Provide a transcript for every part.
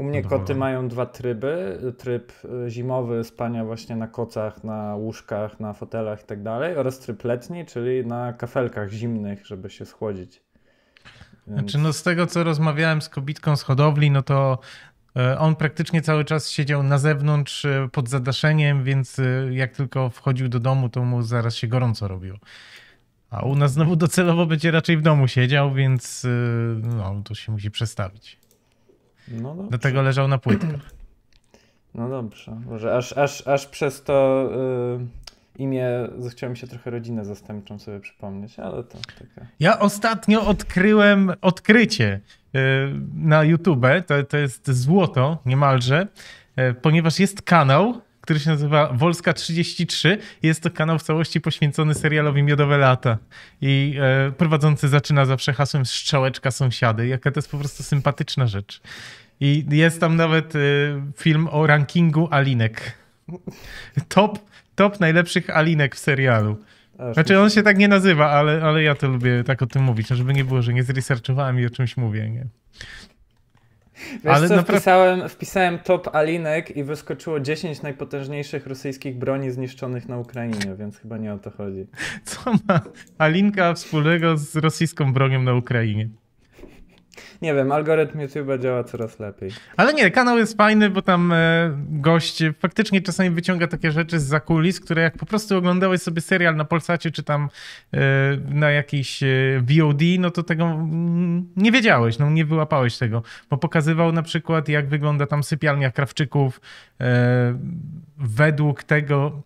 U mnie koty mają dwa tryby. Tryb y, zimowy spania właśnie na kocach, na łóżkach, na fotelach i tak dalej oraz tryb letni, czyli na kafelkach zimnych, żeby się schłodzić. Znaczy, więc... Znaczy no z tego co rozmawiałem z kobitką z hodowli, no to e, on praktycznie cały czas siedział na zewnątrz e, pod zadaszeniem, więc e, jak tylko wchodził do domu, to mu zaraz się gorąco robił. A u nas znowu docelowo będzie raczej w domu siedział, więc no, to się musi przestawić. No dobrze. Dlatego leżał na płytkach. No dobrze, może aż, aż, aż przez to yy, imię zechciałem się trochę rodzinę zastępczą sobie przypomnieć, ale to taka... Ja ostatnio odkryłem odkrycie yy, na YouTube, to, to jest złoto niemalże, yy, ponieważ jest kanał, który się nazywa Wolska 33. Jest to kanał w całości poświęcony serialowi Miodowe Lata. I e, prowadzący zaczyna zawsze hasłem Strzałeczka sąsiady. Jaka to jest po prostu sympatyczna rzecz. I jest tam nawet e, film o rankingu Alinek. Top, top najlepszych Alinek w serialu. Znaczy on się tak nie nazywa, ale, ale ja to lubię tak o tym mówić, żeby nie było, że nie zresearchowałem i o czymś mówię, nie? Wiesz Ale co, naprawdę... wpisałem, wpisałem top Alinek i wyskoczyło 10 najpotężniejszych rosyjskich broni zniszczonych na Ukrainie, więc chyba nie o to chodzi. Co ma Alinka wspólnego z rosyjską bronią na Ukrainie? Nie wiem, algorytm YouTube'a działa coraz lepiej. Ale nie, kanał jest fajny, bo tam e, gość faktycznie czasami wyciąga takie rzeczy z zakulis, które jak po prostu oglądałeś sobie serial na Polsacie czy tam e, na jakiejś e, VOD, no to tego mm, nie wiedziałeś, no nie wyłapałeś tego, bo pokazywał na przykład jak wygląda tam sypialnia Krawczyków według tego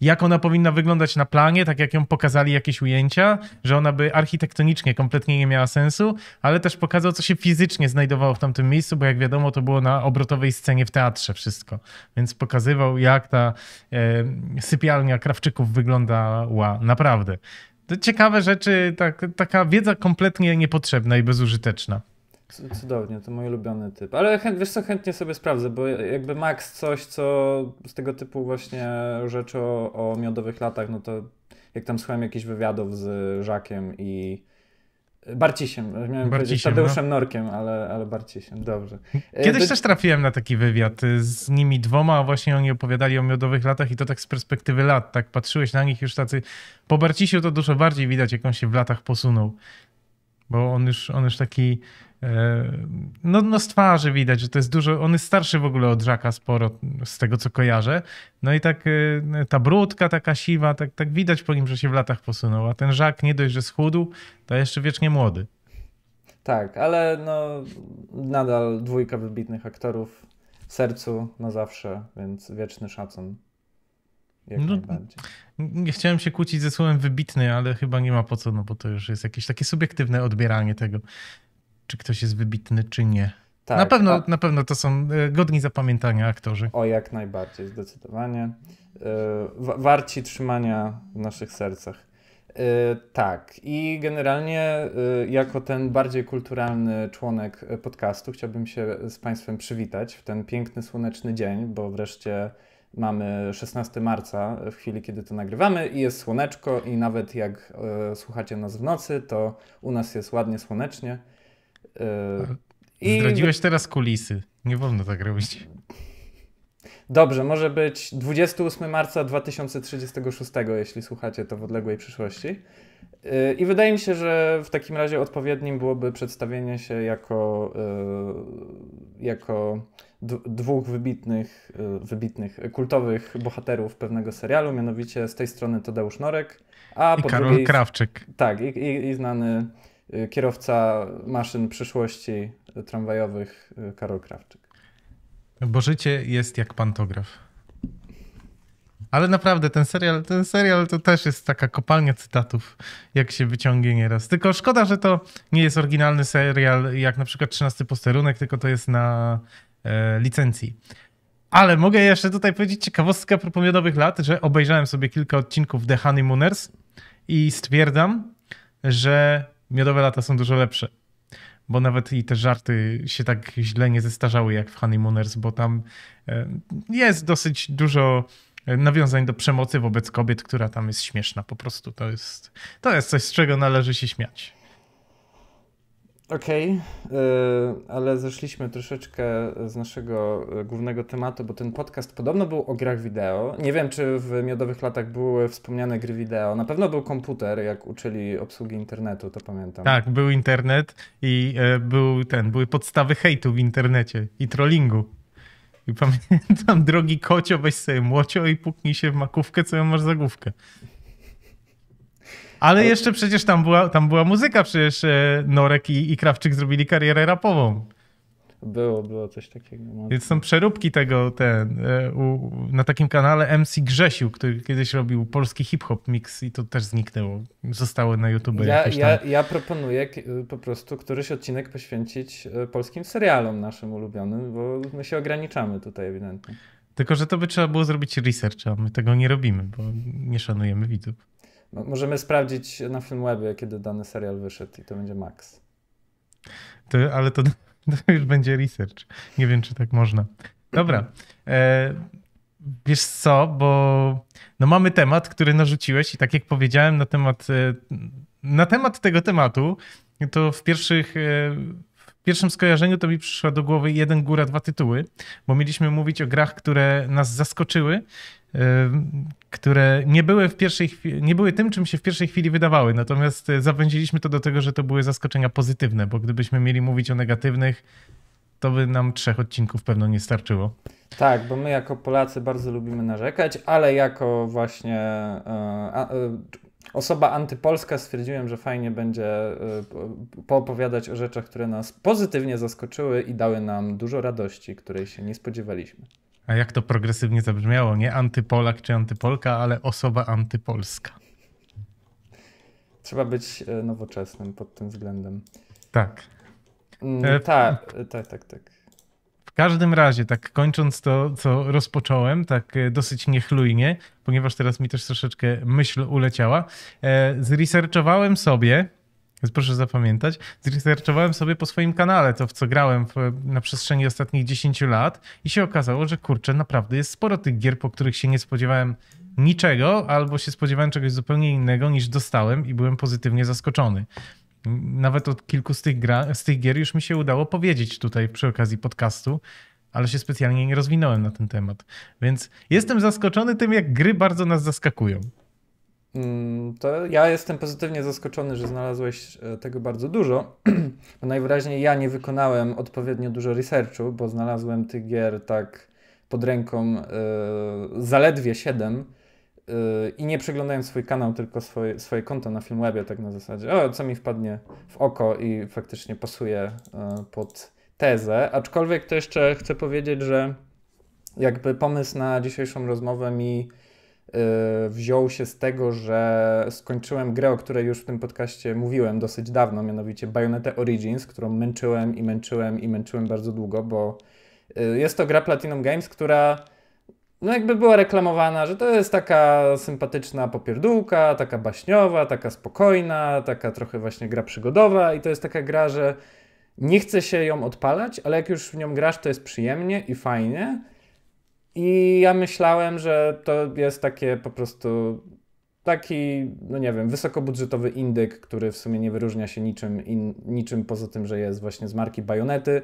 jak ona powinna wyglądać na planie, tak jak ją pokazali jakieś ujęcia, że ona by architektonicznie kompletnie nie miała sensu, ale też pokazał, co się fizycznie znajdowało w tamtym miejscu, bo jak wiadomo, to było na obrotowej scenie w teatrze wszystko. Więc pokazywał, jak ta e, sypialnia Krawczyków wyglądała naprawdę. To ciekawe rzeczy, tak, taka wiedza kompletnie niepotrzebna i bezużyteczna. Cudownie, to mój ulubiony typ. Ale chęt, wiesz co, chętnie sobie sprawdzę, bo jakby Max coś, co z tego typu właśnie rzeczy o, o miodowych latach, no to jak tam słuchałem jakichś wywiadów z Żakiem i Barcisiem, miałem Barcisiem, powiedzieć Tadeuszem no. Norkiem, ale, ale Barcisiem, dobrze. E, Kiedyś też trafiłem na taki wywiad y, z nimi dwoma, a właśnie oni opowiadali o miodowych latach i to tak z perspektywy lat, tak patrzyłeś na nich już tacy, po Barcisiu to dużo bardziej widać, jak on się w latach posunął, bo on już, on już taki E, no, no z twarzy widać, że to jest dużo. On jest starszy w ogóle od Żaka sporo, z tego co kojarzę. No i tak e, ta brudka, taka siwa, tak, tak widać po nim, że się w latach posunął. A ten Żak nie dość, że schudł, to jeszcze wiecznie młody. Tak, ale no nadal dwójka wybitnych aktorów w sercu na zawsze, więc wieczny szacun. Jak no, najbardziej. Nie chciałem się kłócić ze słowem wybitny, ale chyba nie ma po co, no bo to już jest jakieś takie subiektywne odbieranie tego czy ktoś jest wybitny, czy nie. Tak, na, pewno, a... na pewno to są e, godni zapamiętania aktorzy. O, jak najbardziej, zdecydowanie. E, warci trzymania w naszych sercach. E, tak, i generalnie jako ten bardziej kulturalny członek podcastu chciałbym się z Państwem przywitać w ten piękny, słoneczny dzień, bo wreszcie mamy 16 marca w chwili, kiedy to nagrywamy i jest słoneczko i nawet jak słuchacie nas w nocy, to u nas jest ładnie słonecznie. Yy, Zdradziłeś teraz kulisy. Nie wolno tak robić. Dobrze, może być 28 marca 2036, jeśli słuchacie to w odległej przyszłości. E, I wydaje mi się, że w takim razie odpowiednim byłoby przedstawienie się jako, jako dwóch wybitnych, wybitnych, kultowych bohaterów pewnego serialu, mianowicie z tej strony Tadeusz Norek, a I po Karol drugiej, Krawczyk. Tak, i, i, i znany Y, kierowca maszyn przyszłości tramwajowych y, Karol Krawczyk. Bo życie jest jak pantograf. Ale naprawdę, ten serial, ten serial to też jest taka kopalnia cytatów, jak się wyciągnie nieraz. Tylko szkoda, że to nie jest oryginalny serial, jak na przykład 13 posterunek, tylko to jest na e, licencji. Ale mogę jeszcze tutaj powiedzieć ciekawostkę propos miodowych lat, że obejrzałem sobie kilka odcinków The Honeymooners i stwierdzam, że miodowe lata są dużo lepsze. Bo nawet i te żarty się tak źle nie zestarzały jak w Honeymooners, bo tam jest dosyć dużo e, nawiązań do przemocy wobec kobiet, która tam jest śmieszna po prostu. To jest, to jest coś, z czego należy się śmiać. Okej, okay, e, ale zeszliśmy troszeczkę z naszego e, głównego tematu, bo ten podcast podobno był o grach wideo. Nie wiem, czy w miodowych latach były wspomniane gry wideo. Na pewno był komputer, jak uczyli obsługi internetu, to pamiętam. Tak, był internet i e, był ten, były podstawy hejtu w internecie i trollingu. I pamiętam, drogi kocio, weź sobie młocio i puknij się w makówkę, co ją masz za główkę. Ale jeszcze przecież tam była, tam była muzyka, przecież e, Norek i, i Krawczyk zrobili karierę rapową. Było, było coś takiego. No. Więc są przeróbki tego ten, e, u, na takim kanale MC Grzesiu, który kiedyś robił polski hip-hop mix i to też zniknęło. Zostało na YouTube. Ja, ja, ja proponuję y, po prostu któryś odcinek poświęcić e, polskim serialom naszym ulubionym, bo my się ograniczamy tutaj ewidentnie. Tylko, że to by trzeba było zrobić research, a my tego nie robimy, bo nie szanujemy widzów. No, możemy sprawdzić na Filmwebie, kiedy dany serial wyszedł i to będzie max. To, ale to, to, już będzie research. Nie wiem, czy tak można. Dobra. E, wiesz co, bo no mamy temat, który narzuciłeś i tak jak powiedziałem na temat, e, na temat tego tematu, to w pierwszych e, pierwszym skojarzeniu to mi przyszła do głowy jeden góra, dwa tytuły, bo mieliśmy mówić o grach, które nas zaskoczyły, które nie były, w pierwszej chwili, nie były tym, czym się w pierwszej chwili wydawały. Natomiast e, zawęziliśmy to do tego, że to były zaskoczenia pozytywne, bo gdybyśmy mieli mówić o negatywnych, to by nam trzech odcinków pewno nie starczyło. Tak, bo my jako Polacy bardzo lubimy narzekać, ale jako właśnie e, e, osoba antypolska, stwierdziłem, że fajnie będzie y, poopowiadać o rzeczach, które nas pozytywnie zaskoczyły i dały nam dużo radości, której się nie spodziewaliśmy. A jak to progresywnie zabrzmiało, nie antypolak czy antypolka, ale osoba antypolska. Trzeba być y, nowoczesnym pod tym względem. Tak. Mm, e, tak, tak, tak, tak każdym razie, tak kończąc to, co rozpocząłem, tak e, dosyć niechlujnie, ponieważ teraz mi też troszeczkę myśl uleciała, e, zresearchowałem sobie, więc proszę zapamiętać, zresearchowałem sobie po swoim kanale to, w co grałem w, na przestrzeni ostatnich 10 lat i się okazało, że kurczę, naprawdę jest sporo tych gier, po których się nie spodziewałem niczego, albo się spodziewałem czegoś zupełnie innego niż dostałem i byłem pozytywnie zaskoczony. Nawet od kilku z tych, gra, z tych gier już mi się udało powiedzieć tutaj przy okazji podcastu, ale się specjalnie nie rozwinąłem na ten temat. Więc jestem zaskoczony tym, jak gry bardzo nas zaskakują. Mm, to ja jestem pozytywnie zaskoczony, że znalazłeś e, tego bardzo dużo. Bo najwyraźniej ja nie wykonałem odpowiednio dużo researchu, bo znalazłem tych gier tak pod ręką yy, zaledwie 7 Y, i nie przeglądając swój kanał, tylko swoje, swoje konto na Filmwebie, tak na zasadzie, o, co mi wpadnie w oko i faktycznie pasuje y, pod tezę. Aczkolwiek to jeszcze chcę powiedzieć, że jakby pomysł na dzisiejszą rozmowę mi y, wziął się z tego, że skończyłem grę, o której już w tym podcaście mówiłem dosyć dawno, mianowicie Bayonetta Origins, którą męczyłem i męczyłem i męczyłem bardzo długo, bo jest to gra Platinum Games, która no jakby była reklamowana, że to jest taka sympatyczna popierdółka, taka baśniowa, taka spokojna, taka trochę właśnie gra przygodowa i to jest taka gra, że nie chce się ją odpalać, ale jak już w nią grasz, to jest przyjemnie i fajnie. I ja myślałem, że to jest takie po prostu taki, no nie wiem, wysokobudżetowy indyk, który w sumie nie wyróżnia się niczym, in, niczym poza tym, że jest właśnie z marki Bajonety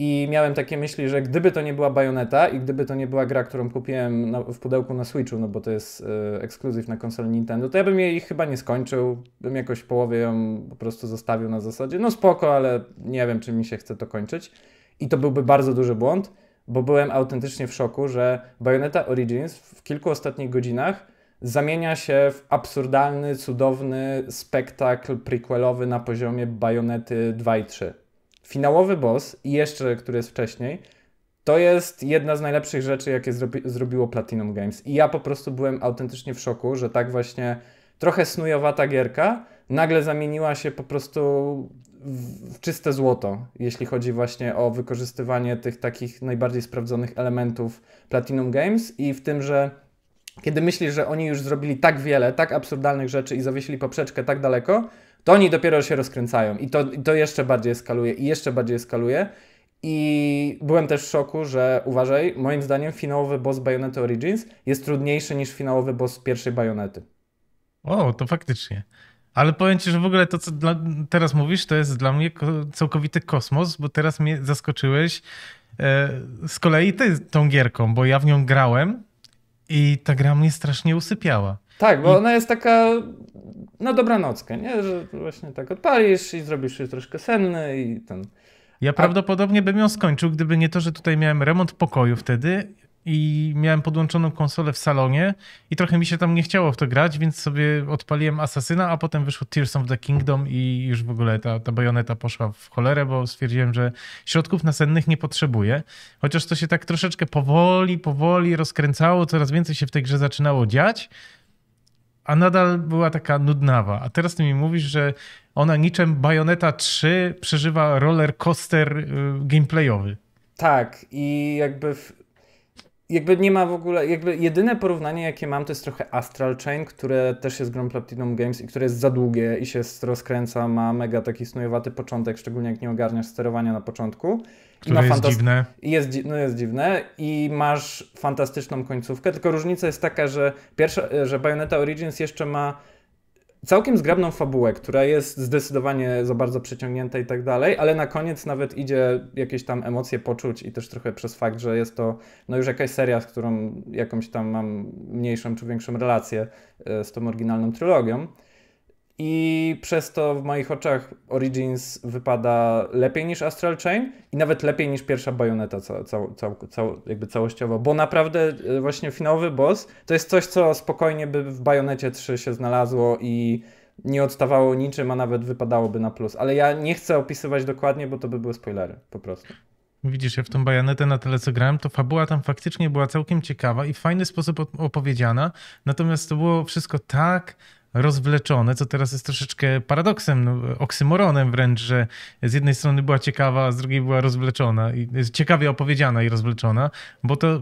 i miałem takie myśli, że gdyby to nie była bajoneta i gdyby to nie była gra, którą kupiłem na, w pudełku na Switchu, no bo to jest y, ekskluzyw na konsolę Nintendo, to ja bym jej chyba nie skończył. Bym jakoś połowie ją po prostu zostawił na zasadzie, no spoko, ale nie wiem, czy mi się chce to kończyć. I to byłby bardzo duży błąd, bo byłem autentycznie w szoku, że Bayonetta Origins w kilku ostatnich godzinach zamienia się w absurdalny, cudowny spektakl prequelowy na poziomie Bajonety 2 i 3. Finałowy boss i jeszcze, który jest wcześniej, to jest jedna z najlepszych rzeczy, jakie zrobi, zrobiło Platinum Games. I ja po prostu byłem autentycznie w szoku, że tak właśnie trochę snujowata gierka nagle zamieniła się po prostu w czyste złoto, jeśli chodzi właśnie o wykorzystywanie tych takich najbardziej sprawdzonych elementów Platinum Games i w tym, że kiedy myślisz, że oni już zrobili tak wiele, tak absurdalnych rzeczy i zawiesili poprzeczkę tak daleko, to oni dopiero się rozkręcają i to, to jeszcze bardziej eskaluje i jeszcze bardziej eskaluje. I byłem też w szoku, że uważaj, moim zdaniem finałowy boss bajonety Origins jest trudniejszy niż finałowy boss pierwszej Bajonety. O, to faktycznie. Ale powiem ci, że w ogóle to, co dla, teraz mówisz, to jest dla mnie całkowity kosmos, bo teraz mnie zaskoczyłeś e, z kolei ty tą gierką, bo ja w nią grałem i ta gra mnie strasznie usypiała. Tak, bo I... ona jest taka na no, dobranockę, nie? Że właśnie tak odpalisz i zrobisz się troszkę senny i ten... Ja A... prawdopodobnie bym ją skończył, gdyby nie to, że tutaj miałem remont pokoju wtedy i miałem podłączoną konsolę w salonie i trochę mi się tam nie chciało w to grać, więc sobie odpaliłem Asasyna, a potem wyszło Tears of the Kingdom i już w ogóle ta, ta bajoneta poszła w cholerę, bo stwierdziłem, że środków nasennych nie potrzebuję. Chociaż to się tak troszeczkę powoli, powoli rozkręcało, coraz więcej się w tej grze zaczynało dziać, a nadal była taka nudnawa. A teraz ty mi mówisz, że ona niczym Bayonetta 3 przeżywa roller coaster y, gameplayowy. Tak, i jakby jakby nie ma w ogóle, jakby jedyne porównanie, jakie mam, to jest trochę Astral Chain, które też jest grą Platinum Games i które jest za długie i się rozkręca, ma mega taki snujowaty początek, szczególnie jak nie ogarniasz sterowania na początku. Które jest dziwne. Jest, no jest dziwne i masz fantastyczną końcówkę, tylko różnica jest taka, że pierwsza, e, że Bayonetta Origins jeszcze ma całkiem zgrabną fabułę, która jest zdecydowanie za bardzo przeciągnięta i tak dalej, ale na koniec nawet idzie jakieś tam emocje poczuć i też trochę przez fakt, że jest to no już jakaś seria, z którą jakąś tam mam mniejszą czy większą relację e, z tą oryginalną trylogią i przez to w moich oczach Origins wypada lepiej niż Astral Chain i nawet lepiej niż pierwsza bajoneta jakby całościowo, bo naprawdę e, właśnie finałowy boss to jest coś, co spokojnie by w bajonecie 3 się znalazło i nie odstawało niczym, a nawet wypadałoby na plus. Ale ja nie chcę opisywać dokładnie, bo to by były spoilery po prostu. Widzisz, ja w tą bajonetę na tyle co grałem, to fabuła tam faktycznie była całkiem ciekawa i w fajny sposób opowiedziana, natomiast to było wszystko tak rozwleczone, co teraz jest troszeczkę paradoksem, no, oksymoronem wręcz, że z jednej strony była ciekawa, a z drugiej była rozwleczona. I, ciekawie opowiedziana i rozwleczona, bo to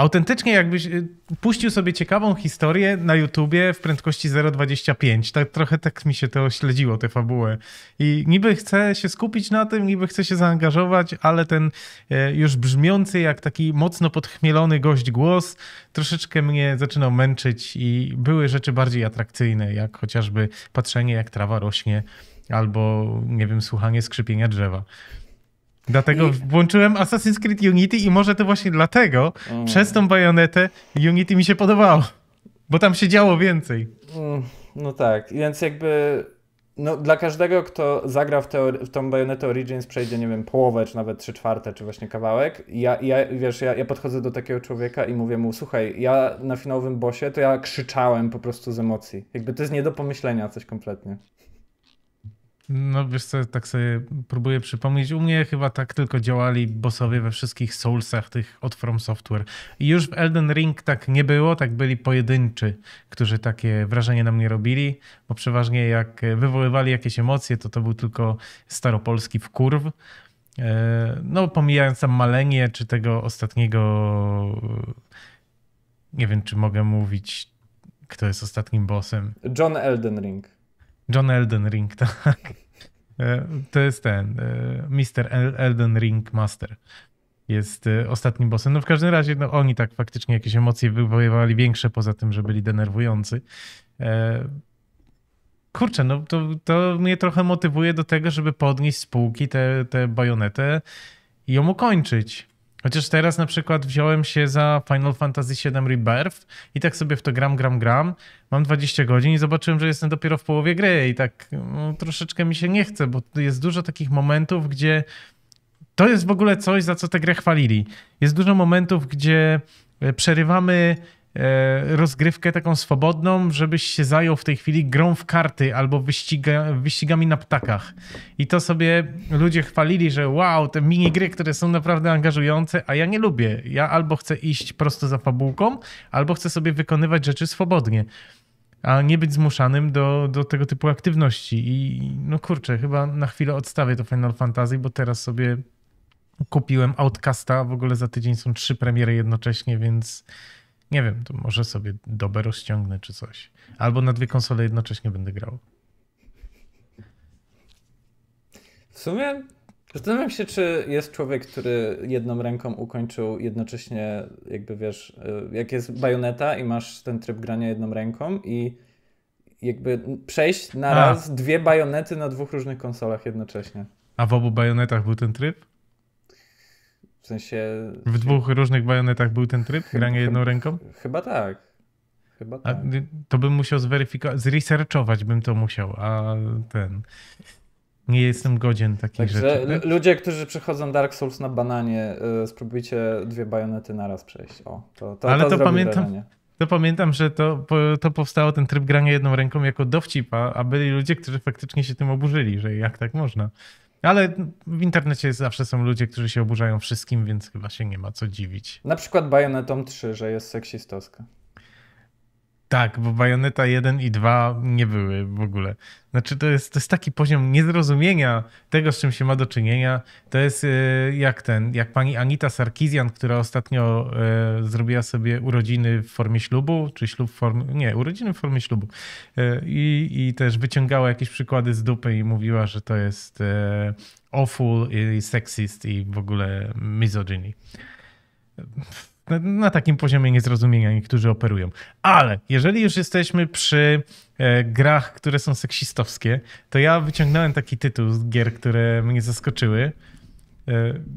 autentycznie jakbyś y, puścił sobie ciekawą historię na YouTubie w prędkości 0,25. Tak trochę tak mi się to śledziło, tę fabułę. I niby chcę się skupić na tym, niby chcę się zaangażować, ale ten e, już brzmiący jak taki mocno podchmielony gość głos troszeczkę mnie zaczynał męczyć i były rzeczy bardziej atrakcyjne, jak chociażby patrzenie jak trawa rośnie albo, nie wiem, słuchanie skrzypienia drzewa. Dlatego I... włączyłem Assassin's Creed Unity i może to właśnie dlatego mm. przez tą bajonetę Unity mi się podobało. Bo tam się działo więcej. Mm, no tak, więc jakby no, dla każdego, kto zagra w, teori- w tą Bayonetta Origins, przejdzie, nie wiem, połowę, czy nawet trzy czwarte, czy właśnie kawałek. Ja, ja wiesz, ja, ja podchodzę do takiego człowieka i mówię mu, słuchaj, ja na finałowym bosie to ja krzyczałem po prostu z emocji. Jakby to jest nie do pomyślenia coś kompletnie. No wiesz co, tak sobie próbuję przypomnieć. U mnie chyba tak tylko działali bossowie we wszystkich Soulsach tych od From Software. I już w Elden Ring tak nie było, tak byli pojedynczy, którzy takie wrażenie na mnie robili, bo przeważnie jak wywoływali jakieś emocje, to to był tylko staropolski w kurw e, No pomijając tam Malenie, czy tego ostatniego, nie wiem czy mogę mówić, kto jest ostatnim bossem. John Elden Ring. John Elden Ring, tak. E, to jest ten e, Mister Elden Ring Master. Jest e, ostatnim bossem. No w każdym razie no oni tak faktycznie jakieś emocje wywoływali większe poza tym, że byli denerwujący. Kurczę, no to, to mnie trochę motywuje do tego, żeby podnieść spółki, tę te, te bajonetę i ją ukończyć. Chociaż teraz na przykład wziąłem się za Final Fantasy VII Rebirth i tak sobie w to gram, gram, gram. Mam 20 godzin i zobaczyłem, że jestem dopiero w połowie gry i tak no, troszeczkę mi się nie chce, bo jest dużo takich momentów, gdzie to jest w ogóle coś, za co tę grę chwalili. Jest dużo momentów, gdzie e, przerywamy E, rozgrywkę taką swobodną, żebyś się zajął w tej chwili grą w karty albo wyściga, wyścigami na ptakach. I to sobie ludzie chwalili, że wow, te minigry, które są naprawdę angażujące, a ja nie lubię. Ja albo chcę iść prosto za fabułką, albo chcę sobie wykonywać rzeczy swobodnie, a nie być zmuszanym do, do tego typu aktywności. I no kurczę, chyba na chwilę odstawię to Final Fantasy, bo teraz sobie kupiłem Outcasta, w ogóle za tydzień są trzy premiery jednocześnie, więc nie wiem, to może sobie dobę rozciągnę czy coś. Albo na dwie konsole jednocześnie będę grał. W sumie zastanawiam się, czy jest człowiek, który jedną ręką ukończył jednocześnie, jakby wiesz, y, jak jest bajoneta i masz ten tryb grania jedną ręką i jakby przejść na raz dwie bajonety na dwóch różnych konsolach jednocześnie. A w obu bajonetach był ten tryb? W sensie... W dwóch różnych bajonetach był ten tryb? grania granie jedną ręką? Chyba tak. Chyba tak. A, to bym musiał zweryfikować, zresearchować bym to musiał, a ten... Nie jestem godzien takich Także rzeczy. ludzie, którzy przechodzą Dark Souls na bananie, yy, spróbujcie dwie bajonety naraz przejść. O, to, to, Ale to, to pamiętam, to pamiętam, że to, to powstało ten tryb grania jedną ręką jako dowcipa, a byli ludzie, którzy faktycznie się tym oburzyli, że jak tak można. Ale w internecie zawsze są ludzie, którzy się oburzają wszystkim, więc chyba się nie ma co dziwić. Na przykład Bayonetom 3, że jest seksistowska. Tak, bo Bajoneta 1 i 2 nie były w ogóle. Znaczy, to jest, to jest taki poziom niezrozumienia tego, z czym się ma do czynienia. To jest e, jak ten, jak pani Anita Sarkizian, która ostatnio e, zrobiła sobie urodziny w formie ślubu, czy ślub w formie. Nie, urodziny w formie ślubu. E, I, i też wyciągała jakieś przykłady z dupy i mówiła, że to jest awful i sexist i w ogóle misogyny na, takim poziomie niezrozumienia niektórzy operują. Ale jeżeli już jesteśmy przy e, grach, które są seksistowskie, to ja wyciągnąłem taki tytuł z gier, które mnie zaskoczyły. E,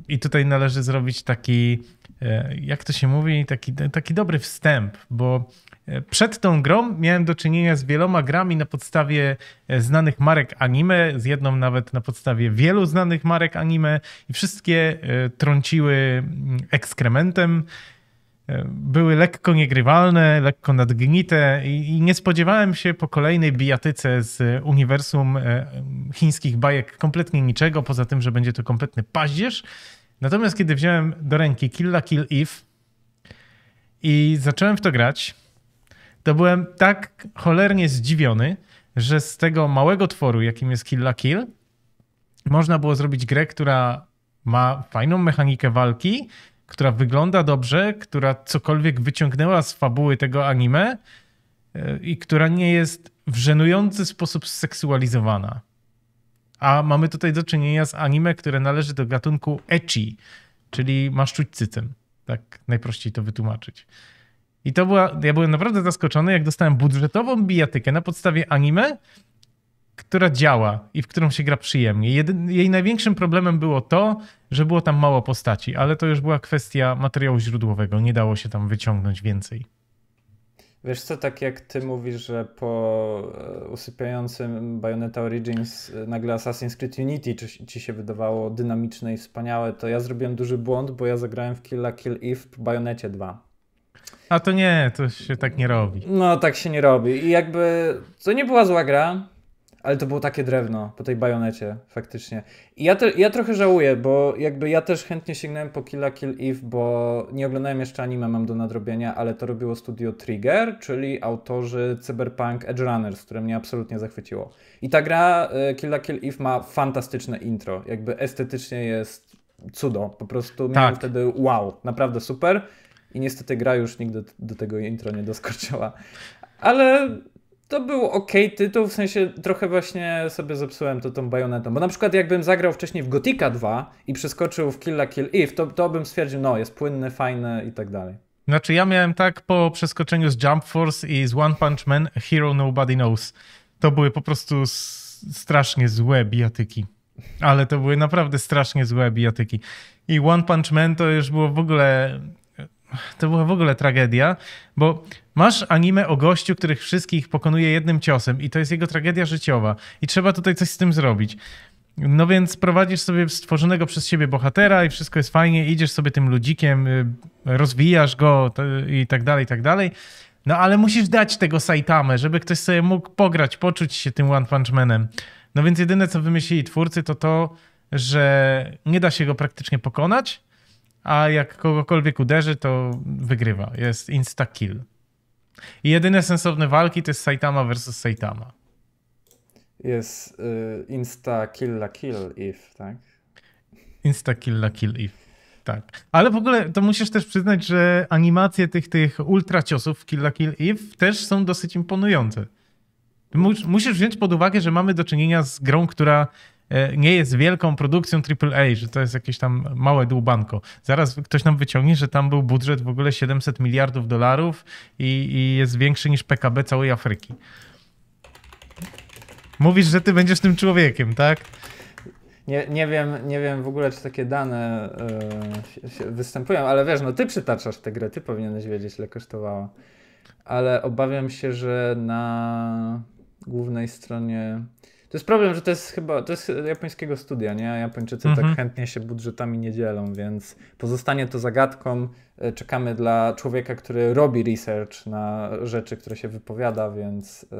I tutaj należy zrobić taki, e, jak to się mówi, taki, taki dobry wstęp, bo e, przed tą grą miałem do czynienia z wieloma grami na podstawie e, znanych marek anime, z jedną nawet na podstawie wielu znanych marek anime i wszystkie e, trąciły mm, ekskrementem były lekko niegrywalne, lekko nadgnite i, nie spodziewałem się po kolejnej bijatyce z uniwersum e, chińskich bajek kompletnie niczego, poza tym, że będzie to kompletny paździerz. Natomiast kiedy wziąłem do ręki Kill la Kill Eve i zacząłem w to grać, to byłem tak cholernie zdziwiony, że z tego małego tworu, jakim jest Kill la Kill, można było zrobić grę, która ma fajną mechanikę walki, która wygląda dobrze, która cokolwiek wyciągnęła z fabuły tego anime e, i która nie jest w żenujący sposób seksualizowana. A mamy tutaj do czynienia z anime, które należy do gatunku ecchi, czyli masz czuć cycem. Tak najprościej to wytłumaczyć. I to była, ja byłem naprawdę zaskoczony, jak dostałem budżetową bijatykę na podstawie anime, która działa i w którą się gra przyjemnie. Jedy, jej największym problemem było to, że było tam mało postaci, ale to już była kwestia materiału źródłowego, nie dało się tam wyciągnąć więcej. Wiesz co, tak jak ty mówisz, że po e, usypiającym Bayonetta Origins e, nagle Assassin's Creed Unity ci, ci się wydawało dynamiczne i wspaniałe, to ja zrobiłem duży błąd, bo ja zagrałem w Kill a Kill Eve w Bayonecie 2. A to nie, to się tak nie robi. No, tak się nie robi. I jakby to nie była zła gra, ale to było takie drewno po tej bajonecie, faktycznie. I ja, te, ja trochę żałuję, bo jakby ja też chętnie sięgnąłem po Killa Kill Eve, bo nie oglądałem jeszcze anime, mam do nadrobienia, ale to robiło studio Trigger, czyli autorzy Cyberpunk Edge Runners, które mnie absolutnie zachwyciło. I ta gra y, Killa Kill Eve ma fantastyczne intro, jakby estetycznie jest cudo, po prostu tak. miałem wtedy wow, naprawdę super. I niestety gra już nigdy do tego intro nie doskoczyła. Ale to był ok tytuł, w sensie trochę właśnie sobie zepsułem to tą bajonetą. Bo na przykład jakbym zagrał wcześniej w Gotika 2 i przeskoczył w Kill la Kill Eve, to, to bym stwierdził, no jest płynny, fajny i tak dalej. Znaczy ja miałem tak po przeskoczeniu z Jump Force i z One Punch Man Hero Nobody Knows. To były po prostu strasznie złe bijatyki. Ale to były naprawdę strasznie złe bijatyki. I One Punch Man to już było w ogóle to była w ogóle tragedia, bo masz anime o gościu, których wszystkich pokonuje jednym ciosem i to jest jego tragedia życiowa i trzeba tutaj coś z tym zrobić. No więc prowadzisz sobie stworzonego przez siebie bohatera i wszystko jest fajnie, idziesz sobie tym ludzikiem, y, rozwijasz go i tak dalej, i tak dalej. No ale musisz dać tego Saitamę, żeby ktoś sobie mógł pograć, poczuć się tym One Punch Manem. No więc jedyne co wymyślili twórcy to to, że nie da się go praktycznie pokonać, a jak kogokolwiek uderzy, to wygrywa. Jest insta-kill. I jedyne sensowne walki to jest Saitama versus Saitama. Jest y, insta-kill la kill if, tak? Insta-kill la kill if. Tak. Ale w ogóle to musisz też przyznać, że animacje tych, tych ultra ciosów Kill la Kill też są dosyć imponujące. Musisz wziąć pod uwagę, że mamy do czynienia z grą, która E, nie jest wielką produkcją AAA, że to jest jakieś tam małe dłubanko. Zaraz ktoś nam wyciągnie, że tam był budżet w ogóle 700 miliardów dolarów i, i jest większy niż PKB całej Afryki. Mówisz, że ty będziesz tym człowiekiem, tak? Nie, nie, wiem, nie wiem w ogóle, czy takie dane yy, występują, ale wiesz, no ty przytaczasz tę grę, ty powinieneś wiedzieć, ile kosztowała. Ale obawiam się, że na głównej stronie to jest problem, że to jest chyba, to jest japońskiego studia, nie? Japończycy tak mhm. tak chętnie się budżetami nie dzielą, więc pozostanie to zagadką. E, czekamy dla człowieka, który robi research na rzeczy, które się wypowiada, więc... E,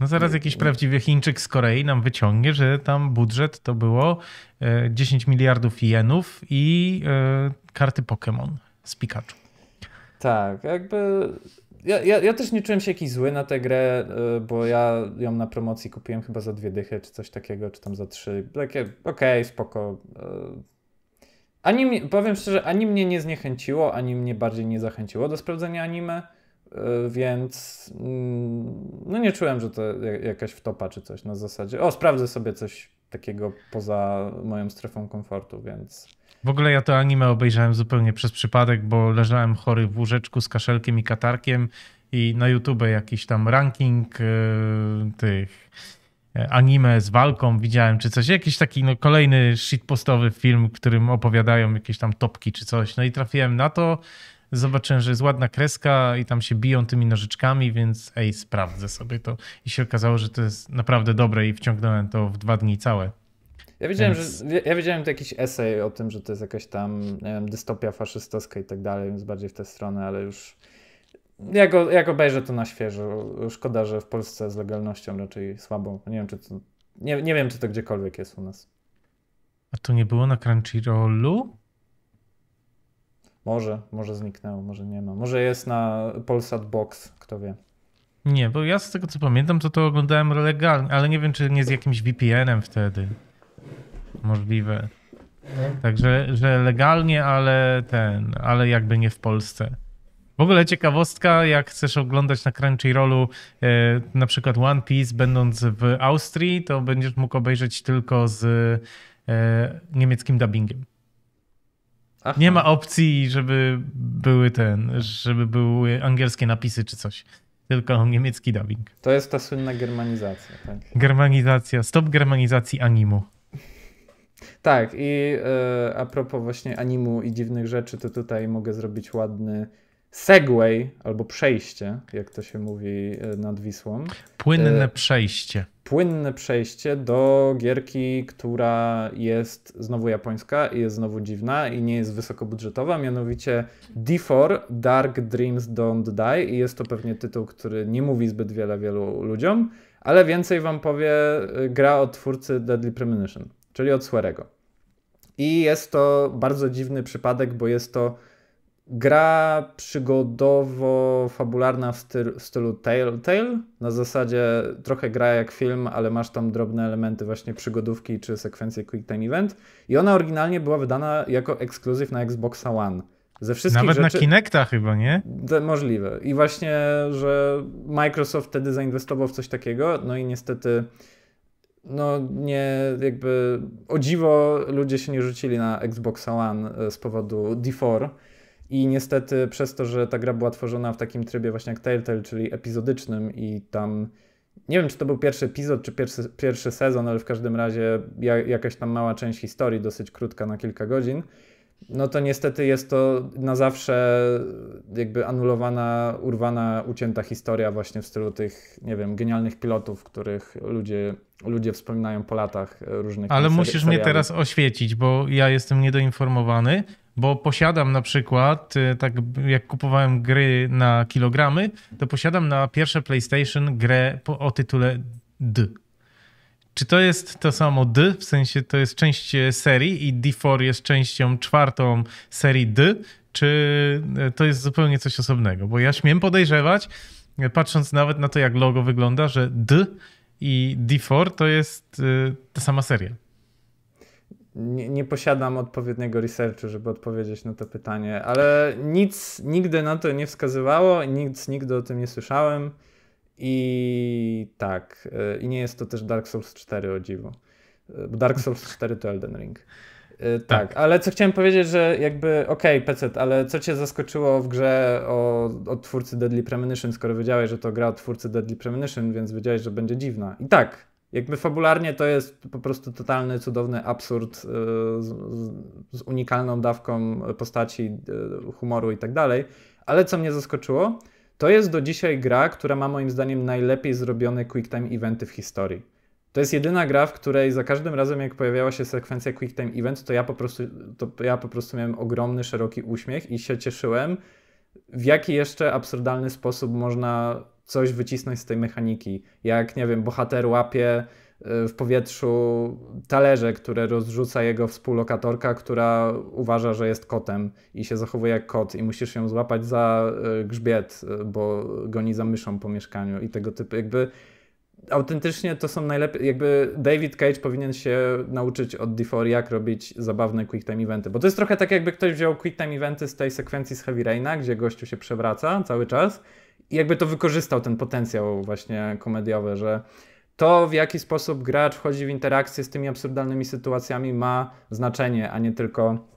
no zaraz jakiś prawdziwy Chińczyk z Korei nam wyciągnie, że tam budżet to było 10 e, miliardów jenów i karty Pokémon z Pikachu. Tak, jakby ja, ja, ja też nie czułem się jakiś zły na tę grę, y, bo ja ją na promocji kupiłem chyba za dwie dychy, czy coś takiego, czy tam za trzy. Takie, okej, okay, spoko. Y. Ani powiem szczerze, ani mnie nie zniechęciło, ani mnie bardziej nie zachęciło do sprawdzenia anime, y, więc mm, no nie czułem, że to jakaś wtopa czy coś na zasadzie. O, sprawdzę sobie coś takiego poza moją strefą komfortu, więc... W ogóle ja to anime obejrzałem zupełnie przez przypadek, bo leżałem chory w łóżeczku z kaszelkiem i katarkiem i na YouTube jakiś tam ranking yy, tych e, anime z walką widziałem czy coś, jakiś taki no, kolejny shitpostowy film, w którym opowiadają jakieś tam topki czy coś. No i trafiłem na to, zobaczyłem, że jest ładna kreska i tam się biją tymi nożyczkami, więc ej, sprawdzę sobie to. I się okazało, że to jest naprawdę dobre i wciągnąłem to w dwa dni całe. Ja wiedziałem, więc... że, ja, wiedziałem jakiś esej o tym, że to jest jakaś tam nie wiem, dystopia faszystowska i tak dalej, więc bardziej w tę stronę, ale już jak, o, jak obejrzę to na świeżo, szkoda, że w Polsce z legalnością raczej słabo. Nie wiem, czy to, nie, nie wiem, czy to gdziekolwiek jest u nas. A to nie było na Crunchyrollu? Może, może zniknęło, może nie ma. Może jest na Polsat Box, kto wie. Nie, bo ja z tego co pamiętam, to to oglądałem legalnie, ale nie wiem, czy nie z jakimś VPN-em wtedy możliwe. No. Także, że legalnie, ale ten, ale jakby nie w Polsce. W ogóle ciekawostka, jak chcesz oglądać na Crunchyrollu e, na przykład One Piece, będąc w Austrii, to będziesz mógł obejrzeć tylko z e, niemieckim dubbingiem. Aha. Nie ma opcji, żeby były ten, żeby były angielskie napisy czy coś. Tylko niemiecki dubbing. To jest ta słynna germanizacja, tak? Germanizacja, stop germanizacji animu. Tak, i e, a propos właśnie animu i dziwnych rzeczy, to tutaj mogę zrobić ładny segway albo przejście, jak to się mówi e, nad Wisłą. Płynne e, przejście. Płynne przejście do gierki, która jest znowu japońska i jest znowu dziwna i nie jest wysokobudżetowa, mianowicie D4 Dark Dreams Don't Die i jest to pewnie tytuł, który nie mówi zbyt wiele wielu ludziom, ale więcej wam powie gra od twórcy Deadly Premonition czyli od Swerego. I jest to bardzo dziwny przypadek, bo jest to gra przygodowo-fabularna w stylu, w stylu tale, tale. Na zasadzie trochę gra jak film, ale masz tam drobne elementy właśnie przygodówki czy sekwencje Quick Time Event. I ona oryginalnie była wydana jako ekskluzyw na Xbox One. Ze wszystkich Nawet rzeczy, na Kinecta chyba, nie? możliwe. I właśnie, że Microsoft wtedy zainwestował w coś takiego, no i niestety no nie jakby o dziwo ludzie się nie rzucili na Xbox One e, z powodu D4 i niestety przez to, że ta gra była tworzona w takim trybie właśnie jak Telltale, czyli epizodycznym i tam nie wiem czy to był pierwszy epizod czy pierwszy, pierwszy sezon, ale w każdym razie jakaś tam mała część historii, dosyć krótka na kilka godzin. No to niestety jest to na zawsze jakby anulowana, urwana, ucięta historia właśnie w stylu tych, nie wiem, genialnych pilotów, których ludzie ludzie wspominają po latach e, różnych. Ale musisz mnie teraz oświecić, bo ja jestem niedoinformowany, bo posiadam na przykład, e, tak jak kupowałem gry na kilogramy, to posiadam na pierwsze PlayStation grę po, o tytule D. Czy to jest to samo D, w sensie to jest część e, serii i D4 jest częścią czwartą serii D, czy to jest zupełnie coś osobnego? Bo ja śmiem podejrzewać, patrząc nawet na to, jak logo wygląda, że D i D4 to jest y, ta sama seria. Nie, nie, posiadam odpowiedniego researchu, żeby odpowiedzieć na to pytanie, ale nic nigdy na to nie wskazywało, nic nigdy o tym nie słyszałem. I tak, y, i nie jest to też Dark Souls 4 o dziwo. Y, Dark Souls 4 to Elden Ring. Y, tak. tak. ale co chciałem powiedzieć, że jakby okej, okay, PC, ale co cię zaskoczyło w grze o, o twórcy Deadly Premonition, skoro wiedziałeś, że to gra o twórcy Deadly Premonition, więc wiedziałeś, że będzie dziwna. I tak, jakby fabularnie to jest po prostu totalny, cudowny absurd yy, z, z, unikalną dawką postaci, yy, humoru i tak dalej. Ale co mnie zaskoczyło, to jest do dzisiaj gra, która ma moim zdaniem najlepiej zrobione quick time eventy w historii. To jest jedyna gra, w której za każdym razem, jak pojawiała się sekwencja Quick Time Event, to ja po prostu, to ja po prostu miałem ogromny, szeroki uśmiech i się cieszyłem, w jaki jeszcze absurdalny sposób można coś wycisnąć z tej mechaniki. Jak, nie wiem, bohater łapie e, w powietrzu talerze, które rozrzuca jego współlokatorka, która uważa, że jest kotem i się zachowuje jak kot i musisz ją złapać za e, grzbiet, e, bo goni za myszą po mieszkaniu i tego typu jakby autentycznie to są najlepsze, jakby David Cage powinien się nauczyć od d jak robić zabawne quick time eventy, bo to jest trochę tak jakby ktoś wziął quick time eventy z tej sekwencji z Heavy Raina, gdzie gościu się przewraca cały czas i jakby to wykorzystał ten potencjał właśnie komediowy, że to w jaki sposób gracz wchodzi w interakcję z tymi absurdalnymi sytuacjami ma znaczenie, a nie tylko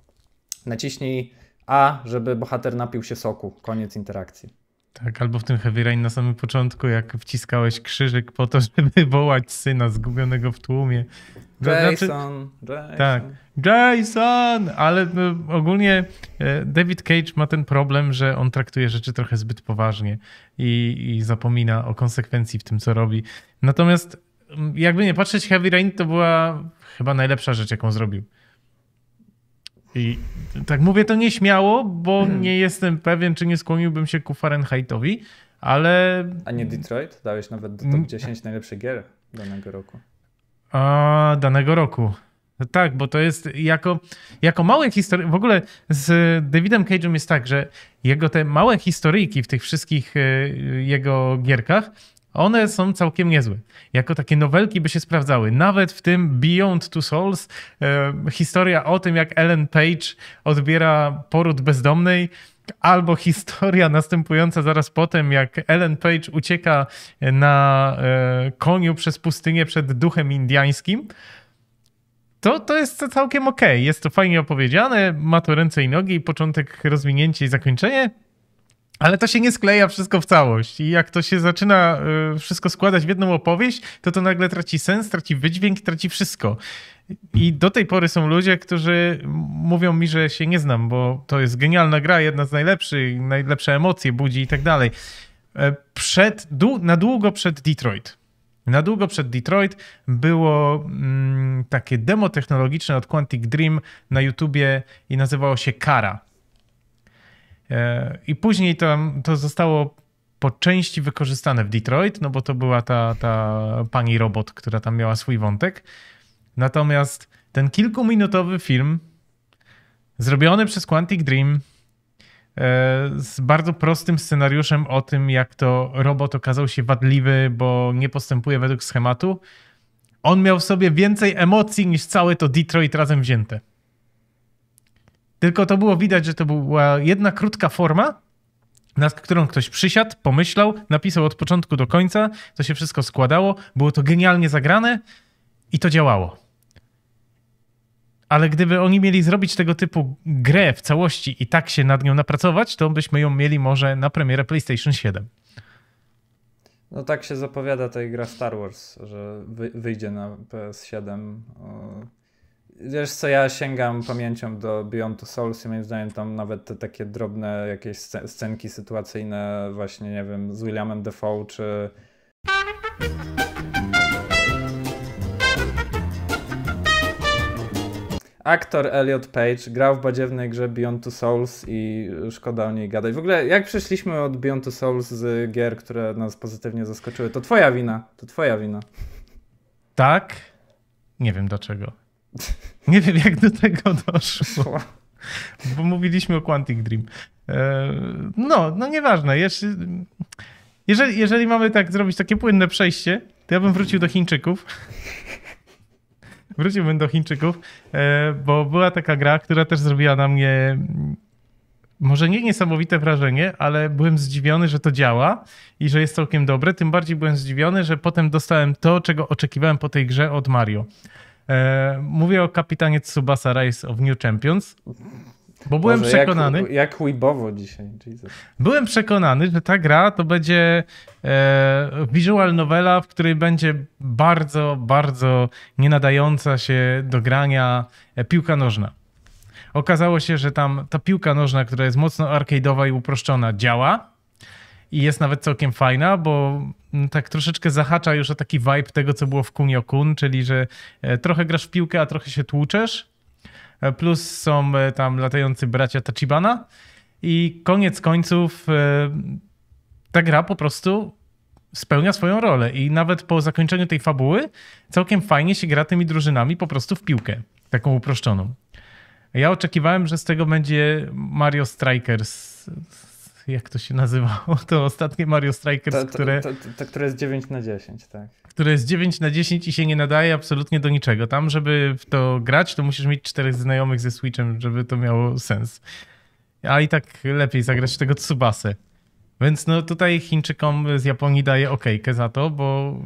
naciśnij A, żeby bohater napił się soku, koniec interakcji. Tak, albo w tym Heavy Rain na samym początku, jak wciskałeś krzyżyk po to, żeby wołać syna zgubionego w tłumie. Jason, znaczy, Jason. Tak, Jason! Ale no, ogólnie e, David Cage ma ten problem, że on traktuje rzeczy trochę zbyt poważnie i, i zapomina o konsekwencji w tym, co robi. Natomiast mm, jakby nie patrzeć, Heavy Rain to była chyba najlepsza rzecz, jaką zrobił. I tak mówię to nieśmiało, bo hmm. nie jestem pewien, czy nie skłoniłbym się ku Fahrenheitowi, ale... A nie Detroit? Dałeś nawet do top 10 mm. najlepszych gier danego roku. A, danego roku. Tak, bo to jest jako, jako małe historie. W ogóle z Davidem Cage'em jest tak, że jego te małe historyjki w tych wszystkich e, jego gierkach one są całkiem niezłe. Jako takie nowelki by się sprawdzały. Nawet w tym Beyond Two Souls e, historia o tym, jak Ellen Page odbiera poród bezdomnej, albo historia następująca zaraz potem, jak Ellen Page ucieka na e, koniu przez pustynię przed duchem indiańskim. To, to jest całkiem ok. Jest to fajnie opowiedziane, ma to ręce i nogi, początek rozwinięcie i zakończenie. Ale to się nie skleja wszystko w całość. I jak to się zaczyna y, wszystko składać w jedną opowieść, to to nagle traci sens, traci wydźwięk, traci wszystko. I do tej pory są ludzie, którzy mówią mi, że się nie znam, bo to jest genialna gra, jedna z najlepszych, najlepsze emocje budzi i tak dalej. E, przed, na długo przed Detroit. Na długo przed Detroit było mm, takie demo technologiczne od Quantic Dream na YouTubie i nazywało się Kara. I później to, to zostało po części wykorzystane w Detroit, no bo to była ta, ta pani robot, która tam miała swój wątek. Natomiast ten kilkuminutowy film, zrobiony przez Quantic Dream, e, z bardzo prostym scenariuszem o tym, jak to robot okazał się wadliwy, bo nie postępuje według schematu. On miał w sobie więcej emocji niż całe to Detroit razem wzięte. Tylko to było widać, że to była jedna krótka forma, na którą ktoś przysiadł, pomyślał, napisał od początku do końca, to się wszystko składało, było to genialnie zagrane i to działało. Ale gdyby oni mieli zrobić tego typu grę w całości i tak się nad nią napracować, to byśmy ją mieli może na premierę PlayStation 7. No tak się zapowiada ta gra Star Wars, że wyjdzie na PS7 Wiesz co, ja sięgam pamięcią do Beyond the Souls i moim zdaniem tam nawet te takie drobne jakieś scenki sytuacyjne właśnie, nie wiem, z Williamem Defoe czy... aktor Elliot Page grał w badziewnej grze Beyond Two Souls i szkoda o niej gadać. W ogóle jak przeszliśmy od Beyond Two Souls z gier, które nas pozytywnie zaskoczyły, to twoja wina, to twoja wina. Tak? Nie wiem dlaczego. Nie wiem, jak do tego doszło. Bo mówiliśmy o Quantic Dream. E, no, no nieważne. Jeżeli, jeżeli mamy tak zrobić takie płynne przejście, to ja bym wrócił do Chińczyków. Wróciłbym do Chińczyków, e, bo była taka gra, która też zrobiła na mnie może nie niesamowite wrażenie, ale byłem zdziwiony, że to działa i że jest całkiem dobre. Tym bardziej byłem zdziwiony, że potem dostałem to, czego oczekiwałem po tej grze od Mario. E, mówię o kapitanie Tsubasa Rise of New Champions. Bo byłem Boże, przekonany. Jak, jak ujbowo dzisiaj. Jesus. Byłem przekonany, że ta gra to będzie e, visual novela, w której będzie bardzo, bardzo nie nadająca się do grania e, piłka nożna. Okazało się, że tam ta piłka nożna, która jest mocno arcade'owa i uproszczona, działa i jest nawet całkiem fajna, bo mm, tak troszeczkę zahacza już o taki vibe tego, co było w Kunio Kun, czyli że e, trochę grasz w piłkę, a trochę się tłuczesz. E, plus są e, tam latający bracia Tachibana i koniec końców ta gra po prostu spełnia swoją rolę i nawet po zakończeniu tej fabuły całkiem fajnie się gra tymi drużynami po prostu w piłkę, taką uproszczoną. Ja oczekiwałem, że z tego będzie Mario Strikers jak to się nazywało, to ostatnie Mario Strikers, to, to, które... To, to, które jest 9 na 10, tak. Które jest 9 na 10 i się nie nadaje absolutnie do niczego. Tam, żeby w to grać, to musisz mieć czterech znajomych ze Switchem, żeby to miało sens. A i tak lepiej zagrać w tego Tsubasę. Więc no tutaj Chińczykom z Japonii daję okejkę za to, bo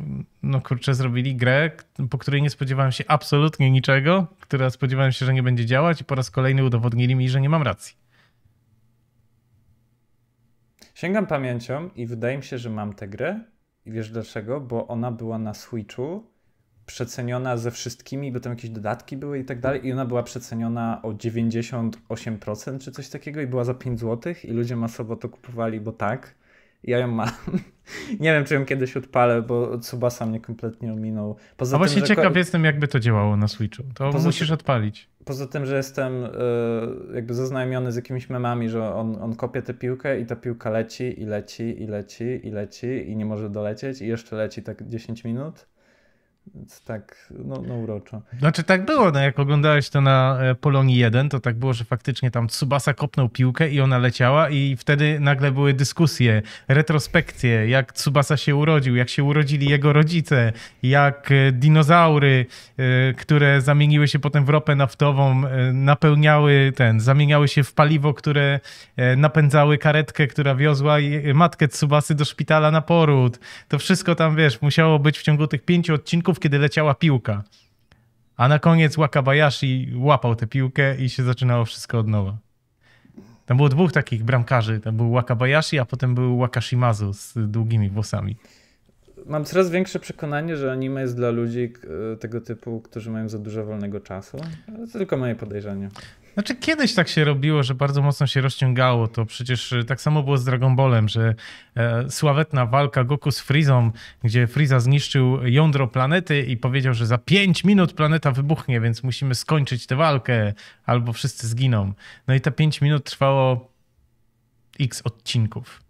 no kurczę, zrobili grę, po której nie spodziewałem się absolutnie niczego, która spodziewałem się, że nie będzie działać i po raz kolejny udowodnili mi, że nie mam racji. Sięgam pamięcią i wydaje mi się, że mam tę grę. I wiesz dlaczego? Bo ona była na Switchu przeceniona ze wszystkimi, bo tam jakieś dodatki były i tak dalej. I ona była przeceniona o 98% czy coś takiego i była za 5 zł i ludzie masowo to kupowali, bo tak. Ja ją mam. Nie wiem, czy ją kiedyś odpalę, bo Tsubasa mnie kompletnie ominął. Poza A właśnie tym, ciekaw że jestem, jakby to działało na Switchu. To poza musisz ty... odpalić. Poza tym, że jestem e, jakby zaznajomiony z jakimiś memami, że on, on kopie tę piłkę i ta piłka leci i leci i leci i leci i nie może dolecieć i jeszcze leci tak 10 minut. Więc tak, no, no uroczo. Znaczy tak było, no jak oglądałeś to na e, Polonii 1, to tak było, że faktycznie tam Tsubasa kopnął piłkę i ona leciała i wtedy nagle były dyskusje, retrospekcje, jak Tsubasa się urodził, jak się urodzili jego rodzice, jak e, dinozaury, e, które zamieniły się potem w ropę naftową, napełniały ten, zamieniały się w paliwo, które napędzały karetkę, która wiozła matkę Tsubasy do szpitala na poród. To wszystko tam, wiesz, musiało być w ciągu tych pięciu odcinków kiedy leciała piłka. A na koniec Wakabayashi łapał tę piłkę i się zaczynało wszystko od nowa. Tam było dwóch takich bramkarzy. Tam był Wakabayashi, a potem był Wakashimazu z długimi włosami. Mam coraz większe przekonanie, że anime jest dla ludzi e, tego typu, którzy mają za dużo wolnego czasu. To tylko moje podejrzenie. Znaczy kiedyś tak się robiło, że bardzo mocno się rozciągało. To przecież y, tak samo było z Dragon Ballem, że e, sławetna walka Goku z Freezą, gdzie Freeza zniszczył jądro planety i powiedział, że za 5 minut planeta wybuchnie, więc musimy skończyć tę walkę albo wszyscy zginą. No i ta 5 minut trwało x odcinków.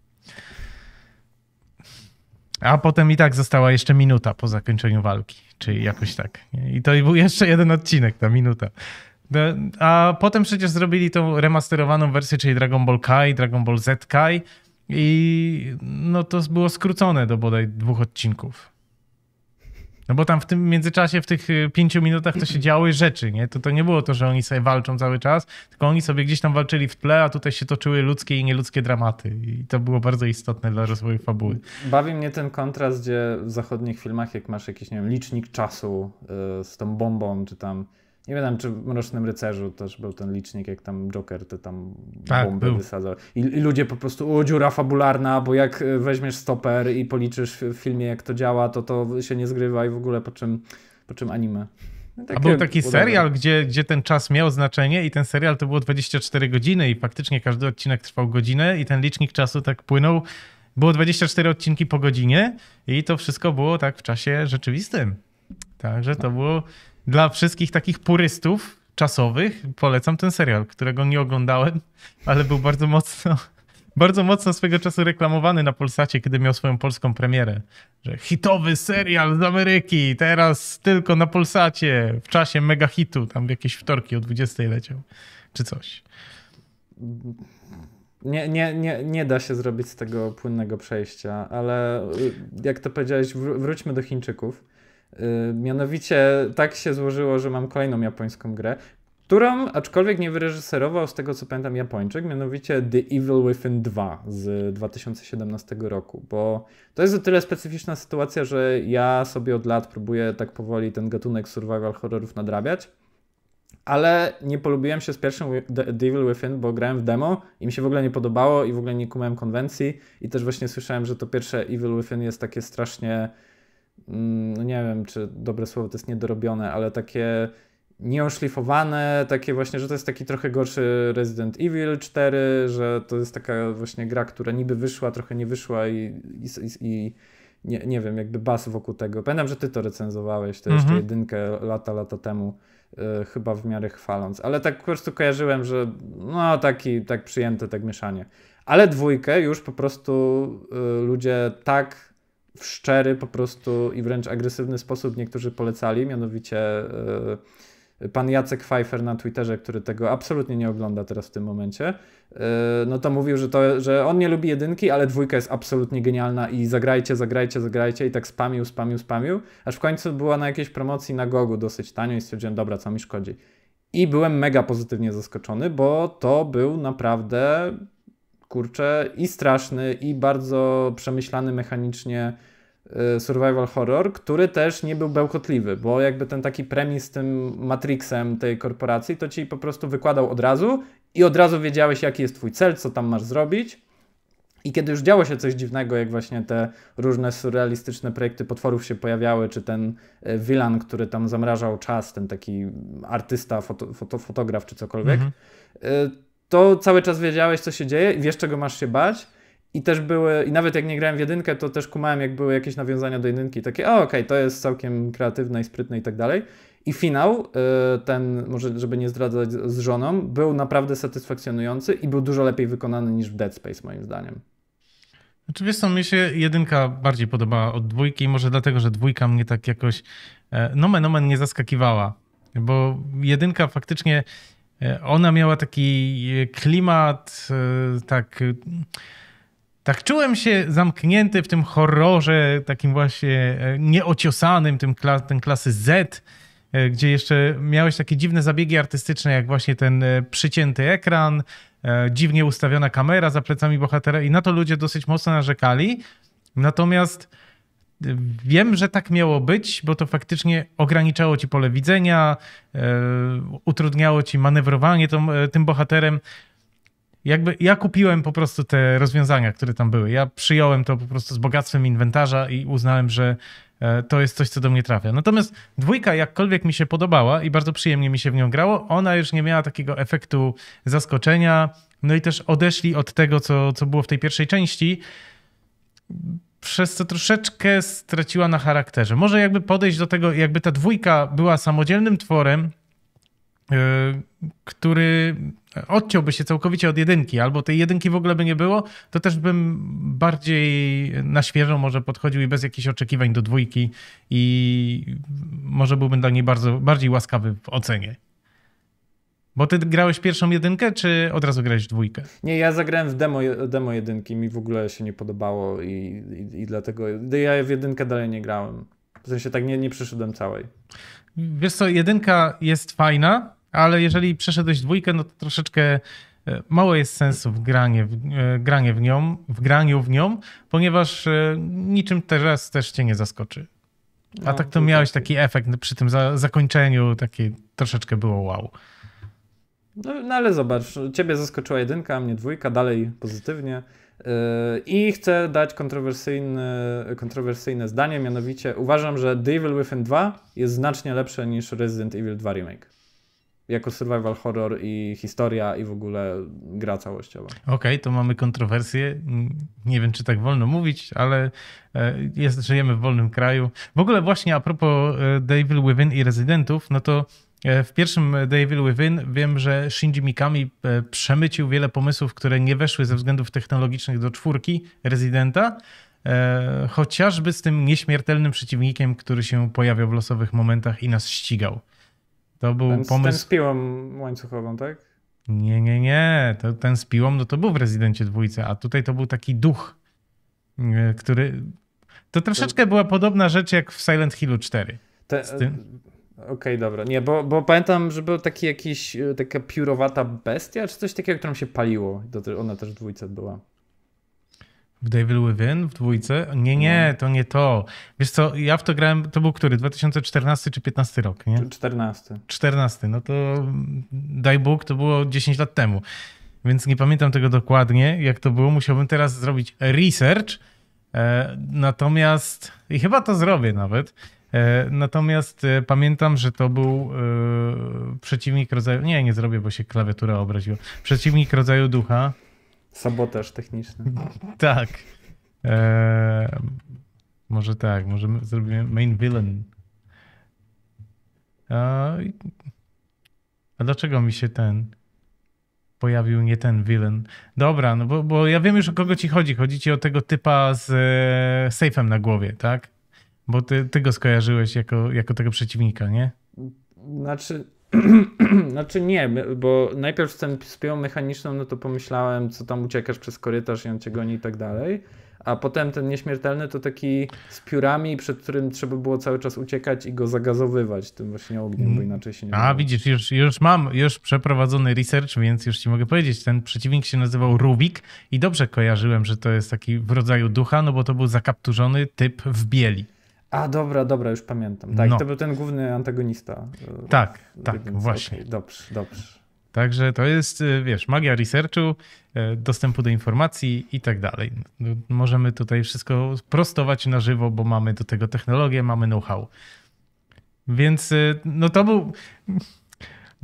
A potem i tak została jeszcze minuta po zakończeniu walki, czyli jakoś tak. I to był jeszcze jeden odcinek, ta minuta. A potem przecież zrobili tą remasterowaną wersję, czyli Dragon Ball Kai, Dragon Ball Z Kai i no to było skrócone do bodaj dwóch odcinków. No bo tam w tym międzyczasie, w tych y, pięciu minutach to się działy rzeczy, nie? To, to nie było to, że oni sobie walczą cały czas, tylko oni sobie gdzieś tam walczyli w tle, a tutaj się toczyły ludzkie i nieludzkie dramaty. I to było bardzo istotne dla rozwoju fabuły. Bawi mnie ten kontrast, gdzie w zachodnich filmach, jak masz jakiś, nie wiem, licznik czasu y, z tą bombą, czy tam nie wiem, czy w Mrocznym Rycerzu też był ten licznik, jak tam Joker te tam tak, bomby był. wysadzał. I, I, ludzie po prostu, o dziura fabularna, bo jak e, weźmiesz stoper i policzysz w filmie, jak to działa, to to się nie zgrywa i w ogóle po czym, po czym anime. Takie no A był taki serial, gdzie, gdzie ten czas miał znaczenie i ten serial to było 24 godziny i faktycznie każdy odcinek trwał godzinę i ten licznik czasu tak płynął. Było 24 odcinki po godzinie i to wszystko było tak w czasie rzeczywistym. Także to no. było dla wszystkich takich purystów czasowych polecam ten serial, którego nie oglądałem, ale był bardzo mocno bardzo mocno swego czasu reklamowany na Polsacie, kiedy miał swoją polską premierę. Że hitowy serial z Ameryki, teraz tylko na Polsacie, w czasie mega hitu, tam w jakieś wtorki o 20 leciał, czy coś. Nie, nie, nie, nie da się zrobić z tego płynnego przejścia, ale jak to powiedziałeś, wróćmy do Chińczyków. Y, mianowicie tak się złożyło, że mam kolejną japońską grę, którą aczkolwiek nie wyreżyserował z tego co pamiętam Japończyk, mianowicie The Evil Within 2 z 2017 roku, bo to jest o tyle specyficzna sytuacja, że ja sobie od lat próbuję tak powoli ten gatunek survival horrorów nadrabiać, ale nie polubiłem się z pierwszym The Evil Within, bo grałem w demo i mi się w ogóle nie podobało i w ogóle nie kumałem konwencji i też właśnie słyszałem, że to pierwsze Evil Within jest takie strasznie Mm, no nie wiem, czy dobre słowo to jest niedorobione, ale takie nieoszlifowane, takie właśnie, że to jest taki trochę gorszy Resident Evil 4, że to jest taka właśnie gra, która niby wyszła, trochę nie wyszła i, i, i nie, nie wiem, jakby bas wokół tego. Pamiętam, że ty to recenzowałeś, to mhm. jeszcze jedynkę lata, lata temu, e, chyba w miarę chwaląc, ale tak po prostu kojarzyłem, że no taki, tak przyjęte, tak mieszanie. Ale dwójkę już po prostu e, ludzie tak w szczery po prostu i wręcz agresywny sposób niektórzy polecali, mianowicie e, pan Jacek Pfeiffer na Twitterze, który tego absolutnie nie ogląda teraz w tym momencie, e, no to mówił, że, to, że on nie lubi jedynki, ale dwójka jest absolutnie genialna i zagrajcie, zagrajcie, zagrajcie i tak spamił, spamił, spamił, aż w końcu była na jakiejś promocji na Gogu dosyć tanio i stwierdziłem, dobra, co mi szkodzi. I byłem mega pozytywnie zaskoczony, bo to był naprawdę kurczę, i straszny, i bardzo przemyślany mechanicznie y, survival horror, który też nie był bełkotliwy, bo jakby ten taki premis z tym Matrixem tej korporacji, to ci po prostu wykładał od razu i od razu wiedziałeś, jaki jest twój cel, co tam masz zrobić. I kiedy już działo się coś dziwnego, jak właśnie te różne surrealistyczne projekty potworów się pojawiały, czy ten Wilan, y, który tam zamrażał czas, ten taki artysta, foto, foto, fotograf czy cokolwiek, mhm. Y, to cały czas wiedziałeś, co się dzieje i wiesz, czego masz się bać. I też były, i nawet jak nie grałem w jedynkę, to też kumałem, jak były jakieś nawiązania do jedynki, takie, o okej, okay, to jest całkiem kreatywne i sprytne i tak dalej. I finał, y, ten, może żeby nie zdradzać z żoną, był naprawdę satysfakcjonujący i był dużo lepiej wykonany niż w Dead Space, moim zdaniem. Znaczy wiesz co, się jedynka bardziej podobała od dwójki, może dlatego, że dwójka mnie tak jakoś e, nomen nomen nie zaskakiwała. Bo jedynka faktycznie E, ona miała taki e, klimat, e, tak. Tak czułem się zamknięty w tym horrorze, takim właśnie nieociosanym, tym, kla ten klasy Z, gdzie jeszcze miałeś takie dziwne zabiegi artystyczne, jak właśnie ten przycięty ekran, dziwnie ustawiona kamera za plecami bohatera, i na to ludzie dosyć mocno narzekali. Natomiast Wiem, że tak miało być, bo to faktycznie ograniczało ci pole widzenia, yy, utrudniało ci manewrowanie tą, e, tym bohaterem. Jakby ja kupiłem po prostu te rozwiązania, które tam były. Ja przyjąłem to po prostu z bogactwem inwentarza i uznałem, że e, to jest coś, co do mnie trafia. Natomiast dwójka, jakkolwiek mi się podobała i bardzo przyjemnie mi się w nią grało, ona już nie miała takiego efektu zaskoczenia. No i też odeszli od tego, co, co było w tej pierwszej części przez co troszeczkę straciła na charakterze. Może jakby podejść do tego, jakby ta dwójka była samodzielnym tworem, yy, który odciąłby się całkowicie od jedynki, albo tej jedynki w ogóle by nie było, to też bym bardziej na świeżo może podchodził i bez jakichś oczekiwań do dwójki i może byłbym dla niej bardzo, bardziej łaskawy w ocenie. Bo ty grałeś pierwszą jedynkę, czy od razu grałeś w dwójkę? Nie, ja zagrałem w demo, demo jedynki, mi w ogóle się nie podobało i, i, i dlatego no, ja w jedynkę dalej nie grałem. W sensie tak nie, nie przeszedłem całej. Wiesz co, jedynka jest fajna, ale jeżeli przeszedłeś dwójkę, no to troszeczkę e, mało jest sensu w, granie, w, e, granie w nią, w graniu w nią, ponieważ e, niczym teraz też cię nie zaskoczy. A no, tak to miałeś taki efekt przy tym za, zakończeniu, taki troszeczkę było wow. No, no, ale zobacz, no, ciebie zaskoczyła jedynka, a mnie dwójka, dalej pozytywnie. Y, I chcę dać kontrowersyjne, kontrowersyjne zdanie, mianowicie uważam, że The Evil Within 2 jest znacznie lepsze niż Resident Evil 2 Remake. Jako survival horror i historia i w ogóle gra całościowa. Okej, okay, to mamy kontrowersję. Nie wiem, czy tak wolno mówić, ale e, jest, żyjemy w wolnym kraju. W ogóle właśnie a propos e, The Evil Within i Residentów, no to E, w pierwszym e, The Within wiem, że Shinji Mikami e, przemycił wiele pomysłów, które nie weszły ze względów technologicznych do czwórki rezydenta, chociażby z tym nieśmiertelnym przeciwnikiem, który się pojawiał w losowych momentach i nas ścigał. To był ten, pomysł. Ten z piłą łańcuchową, tak? Nie, nie, nie. To, ten z piłą, no to był w Rezydencie dwójce, a tutaj to był taki duch, który. To troszeczkę była podobna rzecz jak w Silent Hillu 4. Te, Okej, okay, dobra. Nie, bo, bo pamiętam, że był taki jakiś, e, taka piórowata bestia, czy coś takiego, którą się paliło. Ona też w dwójce była. W Devil Within w dwójce? Nie, nie, no. to nie to. Wiesz co, ja w to grałem, to był który? 2014 czy 15 rok, nie? 14. 14, no to mm, daj Bóg, to było 10 lat temu. Więc nie pamiętam tego dokładnie, jak to było. Musiałbym teraz zrobić research. E, natomiast, i chyba to zrobię nawet, E, natomiast e, pamiętam, że to był e, przeciwnik rodzaju. Nie, nie zrobię, bo się klawiatura obraziła. Przeciwnik rodzaju ducha. Sabotaż techniczny. Tak. Eee, może tak, może zrobimy main villain. Eee, a dlaczego mi się ten pojawił nie ten villain? Dobra, no bo, bo ja wiem już o kogo ci chodzi. Chodzi ci o tego typa z e, safe'em na głowie, tak? Bo ty, ty go skojarzyłeś jako, jako tego przeciwnika, nie? Znaczy, znaczy nie, bo najpierw z tym spią mechaniczną, no to pomyślałem, co tam uciekasz przez korytarz i on cię goni i tak dalej. A potem ten nieśmiertelny to taki z piórami, przed którym trzeba było cały czas uciekać i go zagazowywać tym właśnie ogniem, bo mm. inaczej się nie. A było. widzisz, już, już mam już przeprowadzony research, więc już ci mogę powiedzieć. Ten przeciwnik się nazywał Rubik i dobrze kojarzyłem, że to jest taki w rodzaju ducha, no bo to był zakapturzony typ w bieli. A dobra, dobra, już pamiętam. Tak, no. to był ten główny antagonista. E, tak, tak, właśnie. Okay, dobrze, dobrze. Także to jest, e, wiesz, magia researchu, e, dostępu do informacji i tak dalej. No, możemy tutaj wszystko prostować na żywo, bo mamy do tego technologię, mamy know-how. Więc no to był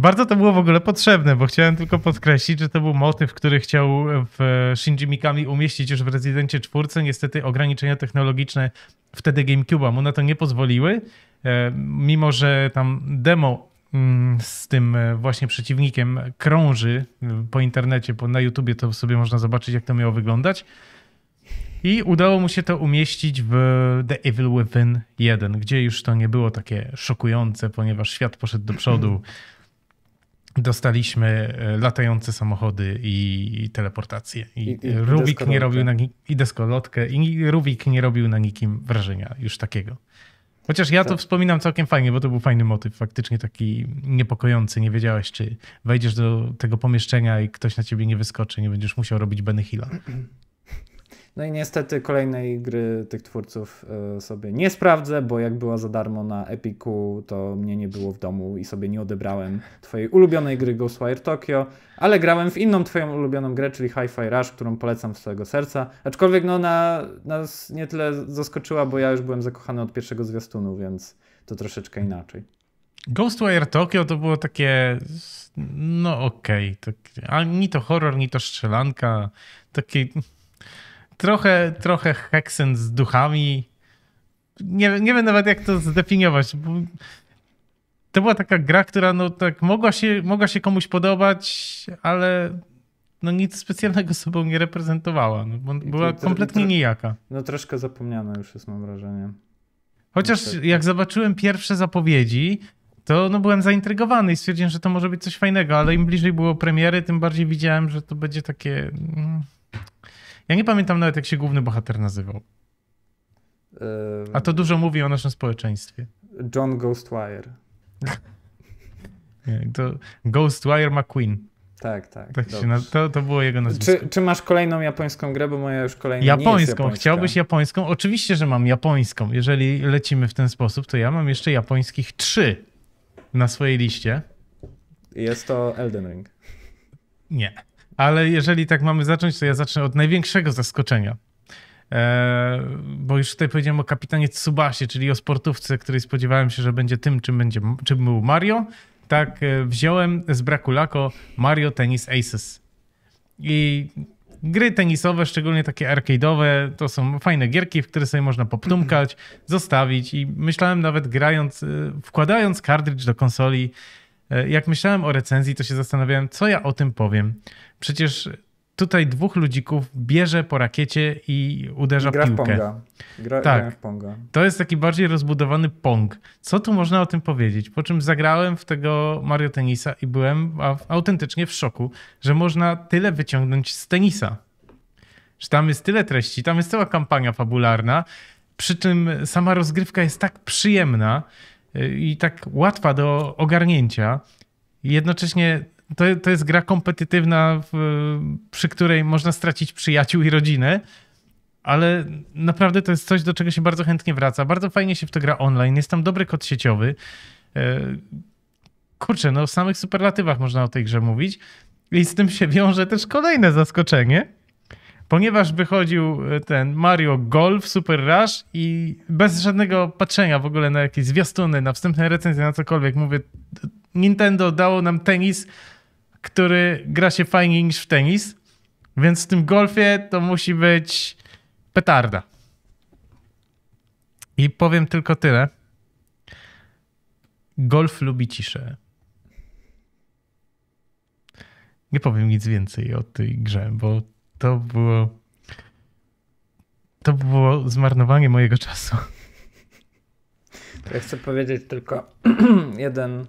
bardzo to było w ogóle potrzebne, bo chciałem tylko podkreślić, że to był motyw, który chciał e, w Shinji Mikami umieścić już w Rezydencie 4. Niestety ograniczenia technologiczne wtedy GameCube'a mu na to nie pozwoliły, e, mimo że tam demo mm, z tym e, właśnie przeciwnikiem krąży po internecie, bo na YouTubie to sobie można zobaczyć, jak to miało wyglądać. I udało mu się to umieścić w The Evil Within 1, gdzie już to nie było takie szokujące, ponieważ świat poszedł do przodu. dostaliśmy e, latające samochody i teleportację. I, I, i Rubik nie robił na, i deskolotkę i Rubik nie robił na nikim wrażenia już takiego. Chociaż ja to tak. wspominam całkiem fajnie, bo to był fajny motyw, faktycznie taki niepokojący. Nie wiedziałeś, czy wejdziesz do tego pomieszczenia i ktoś na ciebie nie wyskoczy, nie będziesz musiał robić Benny Hilla. No i niestety kolejnej gry tych twórców e, sobie nie sprawdzę, bo jak była za darmo na Epiku, to mnie nie było w domu i sobie nie odebrałem twojej ulubionej gry Ghostwire Tokyo, ale grałem w inną twoją ulubioną grę, czyli Hi-Fi Rush, którą polecam z całego serca. Aczkolwiek no na, nas nie tyle zaskoczyła, bo ja już byłem zakochany od pierwszego zwiastunu, więc to troszeczkę inaczej. Ghostwire Tokyo to było takie, no okej, okay, tak, to horror, ni to strzelanka, takie trochę, trochę heksen z duchami. Nie, nie wiem nawet jak to zdefiniować. to była taka gra, która no tak mogła się, mogła się komuś podobać, ale no nic specjalnego sobą nie reprezentowała. No, była kompletnie nijaka. No troszkę zapomniana już jest, mam wrażenie. Chociaż jak zobaczyłem pierwsze zapowiedzi, to no, byłem zaintrygowany i stwierdziłem, że to może być coś fajnego, ale im bliżej było premiery, tym bardziej widziałem, że to będzie takie mm, ja nie pamiętam nawet, jak się główny bohater nazywał. A to dużo mówi o naszym społeczeństwie. John Ghostwire. nie, to Ghostwire McQueen. Tak, tak. tak się to, to było jego nazwisko. Czy, czy, masz kolejną japońską grę, bo moja już kolejna japońską. nie jest japońską. Chciałbyś japońską? Oczywiście, że mam japońską. Jeżeli lecimy w ten sposób, to ja mam jeszcze japońskich trzy na swojej liście. Jest to Elden Ring. Nie. Ale jeżeli tak mamy zacząć, to ja zacznę od największego zaskoczenia. E, bo już tutaj powiedziałem o kapitanie Tsubasie, czyli o sportówce, której spodziewałem się, że będzie tym, czym, będzie, czym był Mario. Tak e, wziąłem z braku lako Mario Tennis Aces. I gry tenisowe, szczególnie takie arcade'owe, to są fajne gierki, w które sobie można poptumkać, zostawić i myślałem nawet grając, e, wkładając kartridż do konsoli, e, jak myślałem o recenzji, to się zastanawiałem, co ja o tym powiem. Przecież tutaj dwóch ludzików bierze po rakiecie i uderza I gra w piłkę. W ponga. Gra, tak. W ponga. To jest taki bardziej rozbudowany pong. Co tu można o tym powiedzieć? Po czym zagrałem w tego Mario Tenisa i byłem autentycznie w szoku, że można tyle wyciągnąć z tenisa. Że tam jest tyle treści, tam jest cała kampania fabularna, przy czym sama rozgrywka jest tak przyjemna y, i tak łatwa do ogarnięcia, jednocześnie to, to jest gra kompetytywna, w, przy której można stracić przyjaciół i rodzinę, ale naprawdę to jest coś, do czego się bardzo chętnie wraca. Bardzo fajnie się w to gra online, jest tam dobry kod sieciowy. E, kurczę, no w samych superlatywach można o tej grze mówić. I z tym się wiąże też kolejne zaskoczenie, ponieważ wychodził e, ten Mario Golf Super Rush i bez żadnego patrzenia w ogóle na jakieś zwiastuny, na wstępne recenzje, na cokolwiek, mówię, Nintendo dało nam tenis który gra się fajniej niż w tenis, więc w tym golfie to musi być petarda. I powiem tylko tyle. Golf lubi ciszę. Nie powiem nic więcej o tej grze, bo to było. To było zmarnowanie mojego czasu. Ja chcę powiedzieć tylko jeden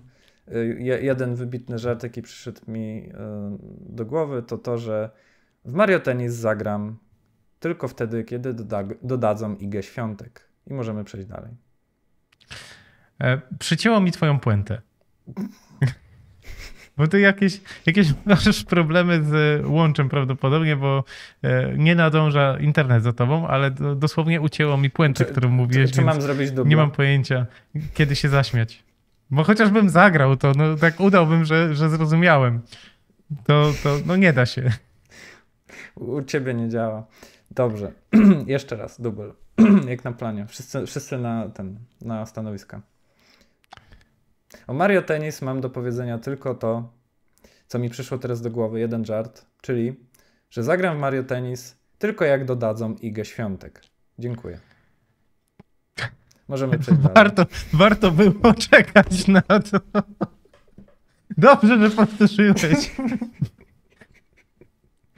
Y, jeden wybitny żart, jaki przyszedł mi y, do głowy, to to, że w Mario Tennis zagram tylko wtedy, kiedy doda dodadzą IG Świątek. I możemy przejść dalej. E, przycięło mi twoją puentę. Bo ty jakieś, jakieś masz problemy z łączem prawdopodobnie, bo e, nie nadąża internet za tobą, ale dosłownie ucięło mi puentę, czy, którą mówiłeś. Czy, czy mam zrobić Nie mam pojęcia, kiedy się zaśmiać. Bo chociażbym zagrał to, no tak udałbym, że, że zrozumiałem. To, to no nie da się. U ciebie nie działa. Dobrze. Jeszcze raz, dubel. Jak na planie. Wszyscy, wszyscy na ten, na stanowiska. O Mario Tennis mam do powiedzenia tylko to, co mi przyszło teraz do głowy, jeden żart, czyli, że zagram w Mario Tennis tylko jak dodadzą Igę Świątek. Dziękuję. Możemy przejść dalej. Warto, warto było czekać na to. Dobrze, że powtórzyłeś.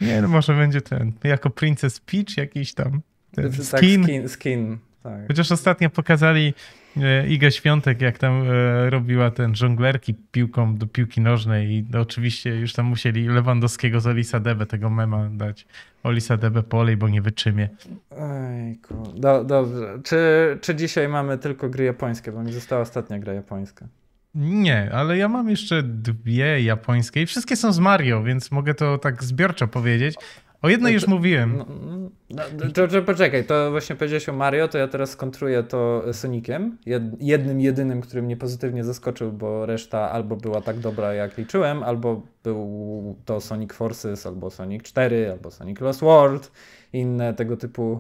Nie no, może będzie ten, jako Princess Peach jakiś tam. Ten znaczy tak, skin. Tak, skin, skin. Tak. Chociaż ostatnio pokazali E, Iga Świątek, jak tam e, robiła ten żonglerki piłką do piłki nożnej i oczywiście już tam musieli Lewandowskiego z Olisa Debe tego mema dać. Olisa Debe polej, bo nie wytrzymie. Ejku. Do, dobrze. Czy, czy dzisiaj mamy tylko gry japońskie? Bo mi została ostatnia gra japońska. Nie, ale ja mam jeszcze dwie japońskie i wszystkie są z Mario, więc mogę to tak zbiorczo powiedzieć. O jednej już no, mówiłem. No, no, to, to, poczekaj, to właśnie powiedziałeś o Mario, to ja teraz skontruję to Soniciem. Jednym, jedynym, który mnie pozytywnie zaskoczył, bo reszta albo była tak dobra, jak liczyłem, albo był to Sonic Forces, albo Sonic 4, albo Sonic Lost World, inne tego typu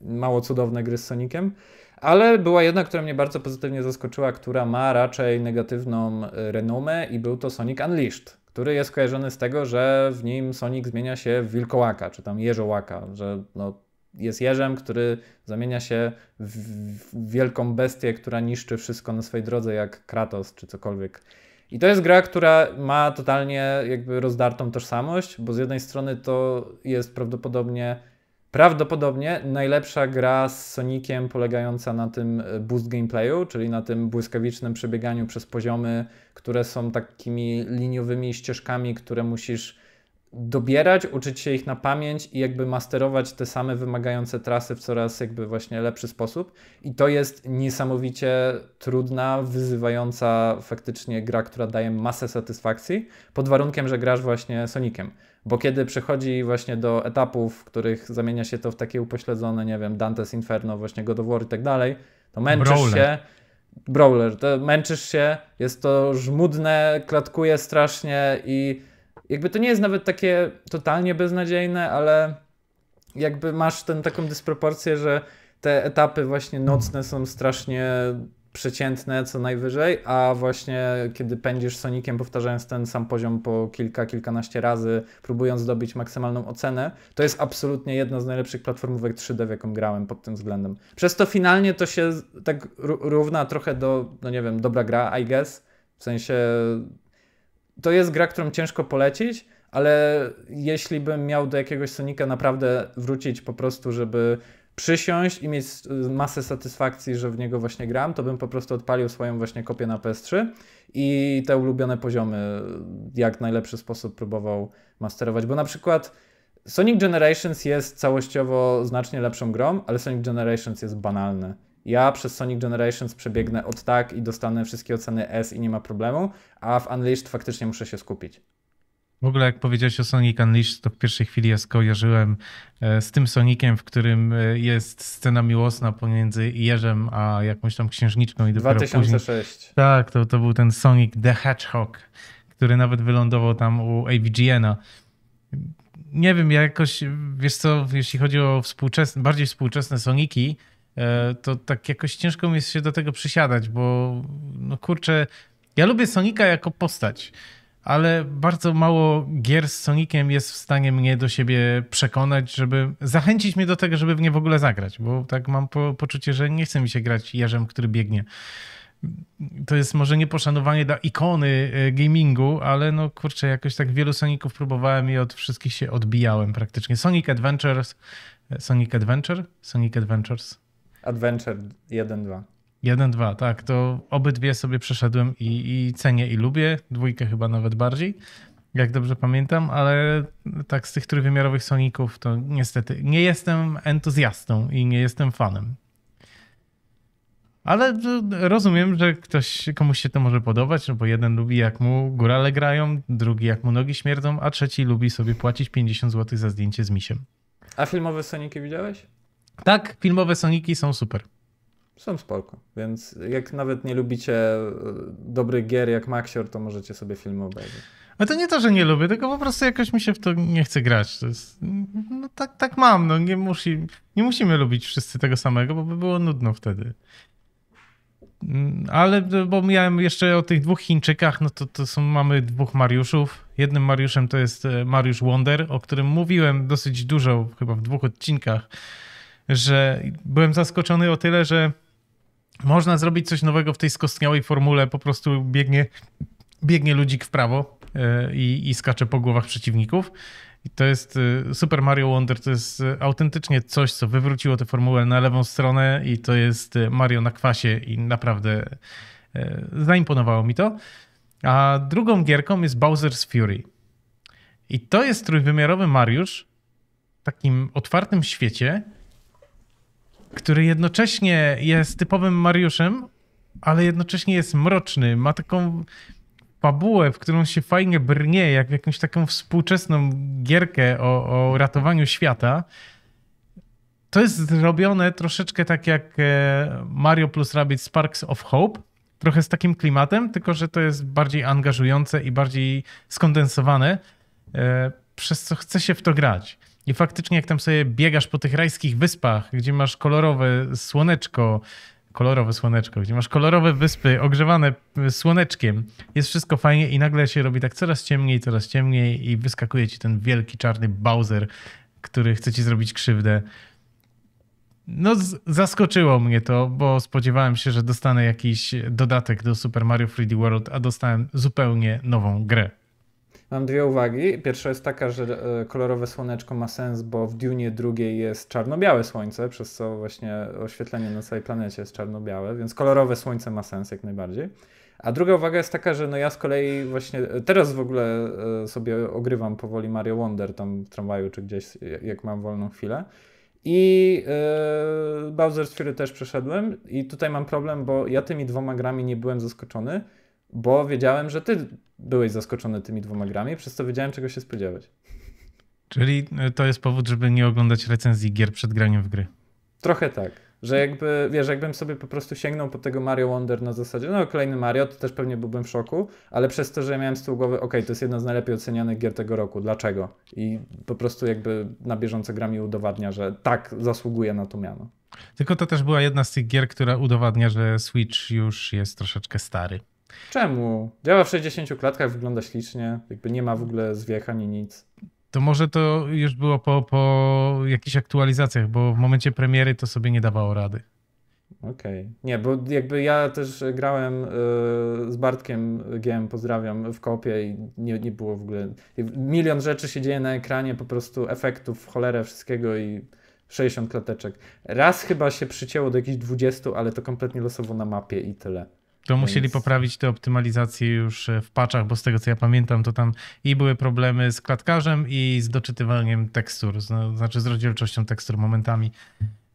mało cudowne gry z Soniciem. Ale była jedna, która mnie bardzo pozytywnie zaskoczyła, która ma raczej negatywną e, renomę i był to Sonic Unleashed który jest kojarzony z tego, że w nim Sonic zmienia się w wilkołaka, czy tam jeżołaka, że no, jest jeżem, który zamienia się w wielką bestię, która niszczy wszystko na swojej drodze, jak Kratos czy cokolwiek. I to jest gra, która ma totalnie jakby rozdartą tożsamość, bo z jednej strony to jest prawdopodobnie Prawdopodobnie najlepsza gra z Sonikiem polegająca na tym e, boost gameplayu, czyli na tym błyskawicznym przebieganiu przez poziomy, które są takimi liniowymi ścieżkami, które musisz dobierać, uczyć się ich na pamięć i jakby masterować te same wymagające trasy w coraz jakby właśnie lepszy sposób. I to jest niesamowicie trudna, wyzywająca faktycznie gra, która daje masę satysfakcji, pod warunkiem, że grasz właśnie Sonikiem. Bo kiedy przechodzi właśnie do etapów, w których zamienia się to w takie upośledzone, nie wiem, Dante's Inferno, właśnie God of War i tak dalej, to męczysz Brawler. się, brawler, to męczysz się, jest to żmudne, klatkuje strasznie i jakby to nie jest nawet takie totalnie beznadziejne, ale jakby masz ten, taką dysproporcję, że te etapy właśnie nocne są strasznie przeciętne co najwyżej, a właśnie kiedy pędzisz Sonikiem, powtarzając ten sam poziom po kilka, kilkanaście razy, próbując zdobyć maksymalną ocenę, to jest absolutnie jedna z najlepszych platformówek 3D, w jaką grałem pod tym względem. Przez to finalnie to się tak równa trochę do, no nie wiem, dobra gra, I guess. W sensie to jest gra, którą ciężko polecić, ale jeśli bym miał do jakiegoś Sonika naprawdę wrócić po prostu, żeby przysiąść i mieć y, masę satysfakcji, że w niego właśnie gram, to bym po prostu odpalił swoją właśnie kopię na PS3 i te ulubione poziomy jak najlepszy sposób próbował masterować, bo na przykład Sonic Generations jest całościowo znacznie lepszą grą, ale Sonic Generations jest banalny ja przez Sonic Generations przebiegnę od tak i dostanę wszystkie oceny S i nie ma problemu, a w Unleashed faktycznie muszę się skupić. W ogóle jak powiedziałeś o Sonic Unleashed, to w pierwszej chwili ja skojarzyłem e, z tym Soniciem, w którym e, jest scena miłosna pomiędzy Jerzem a jakąś tam księżniczką i dopiero 2006. Później... Tak, to, to był ten Sonic the Hedgehog, który nawet wylądował tam u AVGN-a. Nie wiem, ja jakoś, wiesz co, jeśli chodzi o współczesne, bardziej współczesne Soniki, E, to tak jakoś ciężko mi jest się do tego przysiadać, bo no kurczę, ja lubię Sonika jako postać, ale bardzo mało gier z Sonikiem jest w stanie mnie do siebie przekonać, żeby zachęcić mnie do tego, żeby w nie w ogóle zagrać, bo tak mam po, poczucie, że nie chce mi się grać jarzem, który biegnie. To jest może nieposzanowanie dla ikony e, gamingu, ale no kurczę, jakoś tak wielu Soników próbowałem i od wszystkich się odbijałem praktycznie. Sonic Adventures, e, Sonic Adventure, Sonic Adventures, Adventure 1-2. 1-2, tak. To obydwie sobie przeszedłem i, i cenię i lubię. Dwójkę chyba nawet bardziej, jak dobrze pamiętam, ale tak z tych trójwymiarowych Soników to niestety nie jestem entuzjastą i nie jestem fanem. Ale rozumiem, że ktoś, komuś się to może podobać, no bo jeden lubi jak mu górale grają, drugi jak mu nogi śmierdzą, a trzeci lubi sobie płacić 50 zł za zdjęcie z misiem. A filmowe Soniki widziałeś? Tak, filmowe Soniki są super. Są spoko, więc jak nawet nie lubicie e, dobrych gier jak Maxior, to możecie sobie film obejrzeć. No to nie to, że nie lubię, tylko po prostu jakoś mi się w to nie chce grać. To jest, no tak, tak mam, no nie, musi, nie musimy lubić wszyscy tego samego, bo by było nudno wtedy. Mm, ale e, bo miałem jeszcze o tych dwóch Chińczykach, no to, to są, mamy dwóch Mariuszów. Jednym Mariuszem to jest e, Mariusz Wonder, o którym mówiłem dosyć dużo, chyba w dwóch odcinkach że byłem zaskoczony o tyle, że można zrobić coś nowego w tej skostniałej formule. Po prostu biegnie, biegnie ludzik w prawo e, i, i skacze po głowach przeciwników. I to jest e, Super Mario Wonder, to jest e, autentycznie coś, co wywróciło tę formułę na lewą stronę i to jest Mario na kwasie i naprawdę zaimponowało mi to. A drugą gierką jest Bowser's Fury. I to jest trójwymiarowy Mariusz w takim otwartym świecie, który jednocześnie jest typowym Mariuszem, ale jednocześnie jest mroczny. Ma taką fabułę, w którą się fajnie brnie, jak w jakąś taką współczesną gierkę o, o ratowaniu świata. To jest zrobione troszeczkę tak jak e, Mario plus Rabbit Sparks of Hope, trochę z takim klimatem, tylko że to jest bardziej angażujące i bardziej skondensowane, e, przez co chce się w to grać. I faktycznie, jak tam sobie biegasz po tych rajskich wyspach, gdzie masz kolorowe słoneczko, kolorowe słoneczko, gdzie masz kolorowe wyspy ogrzewane y, słoneczkiem, jest wszystko fajnie i nagle się robi tak coraz ciemniej, coraz ciemniej i wyskakuje ci ten wielki czarny Bowser, który chce ci zrobić krzywdę. No, zaskoczyło mnie to, bo spodziewałem się, że dostanę jakiś dodatek do Super Mario 3D World, a dostałem zupełnie nową grę. Mam dwie uwagi. Pierwsza jest taka, że e, kolorowe słoneczko ma sens, bo w Dune drugiej jest czarno-białe słońce, przez co właśnie oświetlenie na całej planecie jest czarno-białe, więc kolorowe słońce ma sens jak najbardziej. A druga uwaga jest taka, że no ja z kolei właśnie e, teraz w ogóle e, sobie ogrywam powoli Mario Wonder tam w tramwaju czy gdzieś, jak mam wolną chwilę. I yy, Bowser's Fury też przeszedłem i tutaj mam problem, bo ja tymi dwoma grami nie byłem zaskoczony, bo wiedziałem, że ty byłeś zaskoczony tymi dwoma grami, przez co wiedziałem, czego się spodziewać. Czyli e, to jest powód, żeby nie oglądać recenzji gier przed graniem w gry. Trochę tak. Że jakby, wiesz, jakbym sobie po prostu sięgnął po tego Mario Wonder na zasadzie, no kolejny Mario, to też pewnie byłbym w szoku, ale przez to, że miałem z tyłu głowy, ok, to jest jedna z najlepiej ocenianych gier tego roku, dlaczego? I po prostu jakby na bieżąco gra mi udowadnia, że tak, zasługuje na to miano. Tylko to też była jedna z tych gier, która udowadnia, że Switch już jest troszeczkę stary. Czemu? Działa w 60 klatkach, wygląda ślicznie, jakby nie ma w ogóle zwiechań ani nic. To może to już było po, po jakichś aktualizacjach, bo w momencie premiery to sobie nie dawało rady. Okej. Okay. Nie, bo jakby ja też grałem y, z Bartkiem GM, pozdrawiam, w kopie i nie, nie było w ogóle. Milion rzeczy się dzieje na ekranie, po prostu efektów, cholerę wszystkiego i 60 klateczek. Raz chyba się przycięło do jakichś 20, ale to kompletnie losowo na mapie i tyle. To Więc... musieli poprawić te optymalizacje już e, w paczach, bo z tego co ja pamiętam, to tam i były problemy z klatkarzem i z doczytywaniem tekstur, no, znaczy z rozdzielczością tekstur momentami.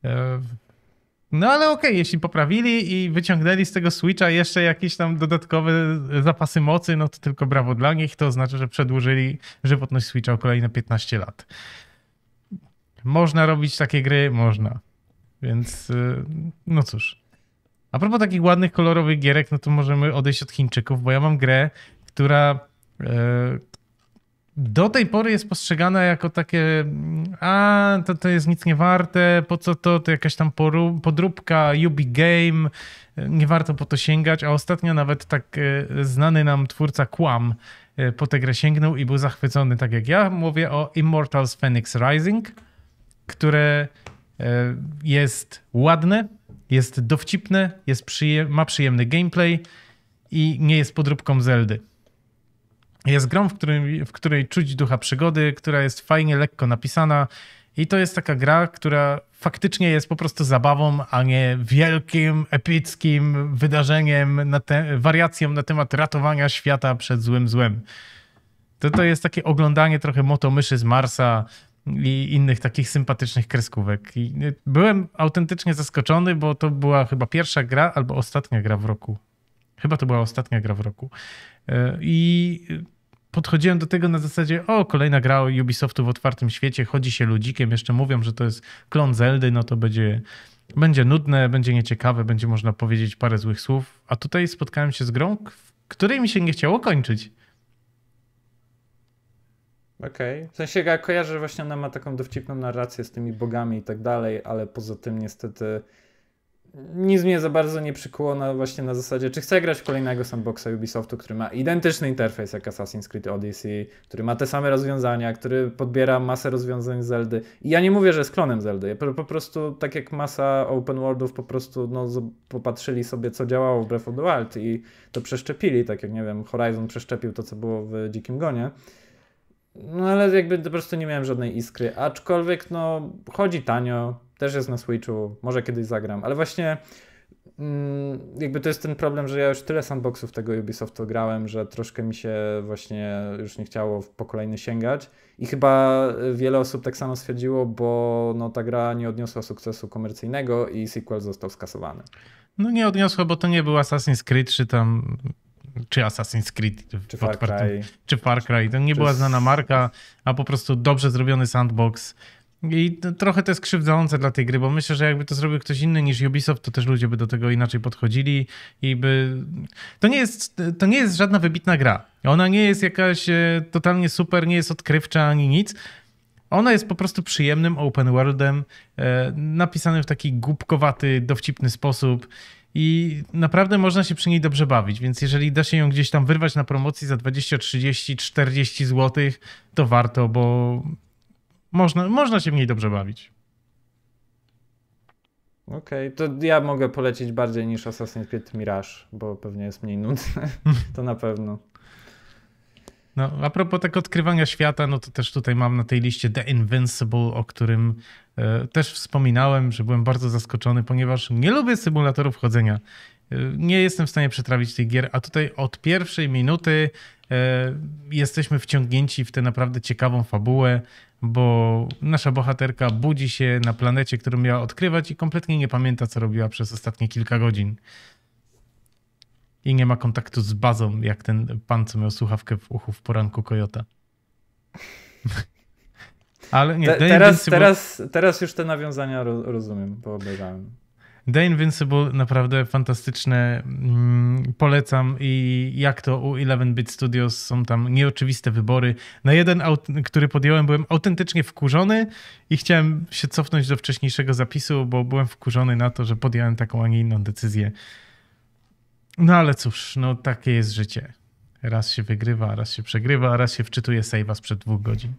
E, no ale okej, okay, jeśli poprawili i wyciągnęli z tego Switcha jeszcze jakieś tam dodatkowe e, zapasy mocy, no to tylko brawo dla nich, to znaczy, że przedłużyli żywotność Switcha o kolejne 15 lat. Można robić takie gry, można. Więc no cóż. A propos takich ładnych, kolorowych gierek, no to możemy odejść od Chińczyków, bo ja mam grę, która e, do tej pory jest postrzegana jako takie a, to, to jest nic nie warte, po co to, to jakaś tam poru, podróbka, Ubi Game, e, nie warto po to sięgać, a ostatnio nawet tak e, znany nam twórca Kłam e, po tę grę sięgnął i był zachwycony, tak jak ja. Mówię o Immortals Phoenix Rising, które e, jest ładne, jest dowcipny, jest przyje ma przyjemny gameplay i nie jest podróbką Zeldy. Jest grą, w, którym, w której czuć ducha przygody, która jest fajnie, lekko napisana i to jest taka gra, która faktycznie jest po prostu zabawą, a nie wielkim, epickim wydarzeniem, na te, wariacją na temat ratowania świata przed złym złem. To, to jest takie oglądanie trochę motomyszy z Marsa, i innych takich sympatycznych kreskówek. I byłem autentycznie zaskoczony, bo to była chyba pierwsza gra albo ostatnia gra w roku. Chyba to była ostatnia gra w roku. E, I podchodziłem do tego na zasadzie, o, kolejna gra Ubisoftu w otwartym świecie, chodzi się ludzikiem, jeszcze mówią, że to jest klon Zeldy, no to będzie, będzie nudne, będzie nieciekawe, będzie można powiedzieć parę złych słów. A tutaj spotkałem się z grą, której mi się nie chciało kończyć. Okej. Okay. W sensie jak kojarzę właśnie ona ma taką dowcipną narrację z tymi bogami i tak dalej, ale poza tym niestety nic mnie za bardzo nie przykuło na, właśnie na zasadzie, czy chcę grać w kolejnego sandboxa Ubisoftu, który ma identyczny interfejs jak Assassin's Creed Odyssey, który ma te same rozwiązania, który podbiera masę rozwiązań z Zeldy. I ja nie mówię, że jest klonem Zeldy, ja po, po, prostu tak jak masa open worldów po prostu no, popatrzyli sobie co działało w Breath of the Wild i to przeszczepili, tak jak nie wiem, Horizon przeszczepił to co było w Dzikim Gonie. No ale jakby po prostu nie miałem żadnej iskry. Aczkolwiek no chodzi tanio, też jest na Switchu, może kiedyś zagram, ale właśnie mm, jakby to jest ten problem, że ja już tyle sandboxów tego Ubisoftu grałem, że troszkę mi się właśnie już nie chciało po kolejny sięgać i chyba e, wiele osób tak samo stwierdziło, bo no, ta gra nie odniosła sukcesu komercyjnego i sequel został skasowany. No nie odniosła, bo to nie był Assassin's Creed czy tam czy Assassin's Creed czy Far, Cry. czy Far Cry. To nie czy była znana marka, a po prostu dobrze zrobiony sandbox. I trochę to jest krzywdzące dla tej gry, bo myślę, że jakby to zrobił ktoś inny niż Ubisoft, to też ludzie by do tego inaczej podchodzili i by... To nie jest, to nie jest żadna wybitna gra. Ona nie jest jakaś e, totalnie super, nie jest odkrywcza ani nic. Ona jest po prostu przyjemnym open worldem, e, napisanym w taki głupkowaty, dowcipny sposób i naprawdę można się przy niej dobrze bawić, więc jeżeli da się ją gdzieś tam wyrwać na promocji za 20, 30, 40 zł, to warto, bo można, można się w niej dobrze bawić. Okej, okay, to ja mogę polecić bardziej niż Assassin's Creed Mirage, bo pewnie jest mniej nudne, to na pewno. No, a propos tak odkrywania świata, no to też tutaj mam na tej liście The Invincible, o którym e, też wspominałem, że byłem bardzo zaskoczony, ponieważ nie lubię symulatorów chodzenia. E, nie jestem w stanie przetrawić tych gier, a tutaj od pierwszej minuty e, jesteśmy wciągnięci w tę naprawdę ciekawą fabułę, bo nasza bohaterka budzi się na planecie, którą miała odkrywać i kompletnie nie pamięta, co robiła przez ostatnie kilka godzin i nie ma kontaktu z bazą, jak ten pan, co miał słuchawkę w uchu w poranku Kojota. Ale nie, Te, teraz, Invincible... teraz, teraz już te nawiązania rozumiem, bo obejrzałem. The Invincible naprawdę fantastyczne, mm, polecam i jak to u 11-bit Studios są tam nieoczywiste wybory. Na jeden, który podjąłem, byłem autentycznie wkurzony i chciałem się cofnąć do wcześniejszego zapisu, bo byłem wkurzony na to, że podjąłem taką, a nie inną decyzję no ale cóż, no takie jest życie. Raz się wygrywa, raz się przegrywa, raz się wczytuje save'a sprzed dwóch godzin.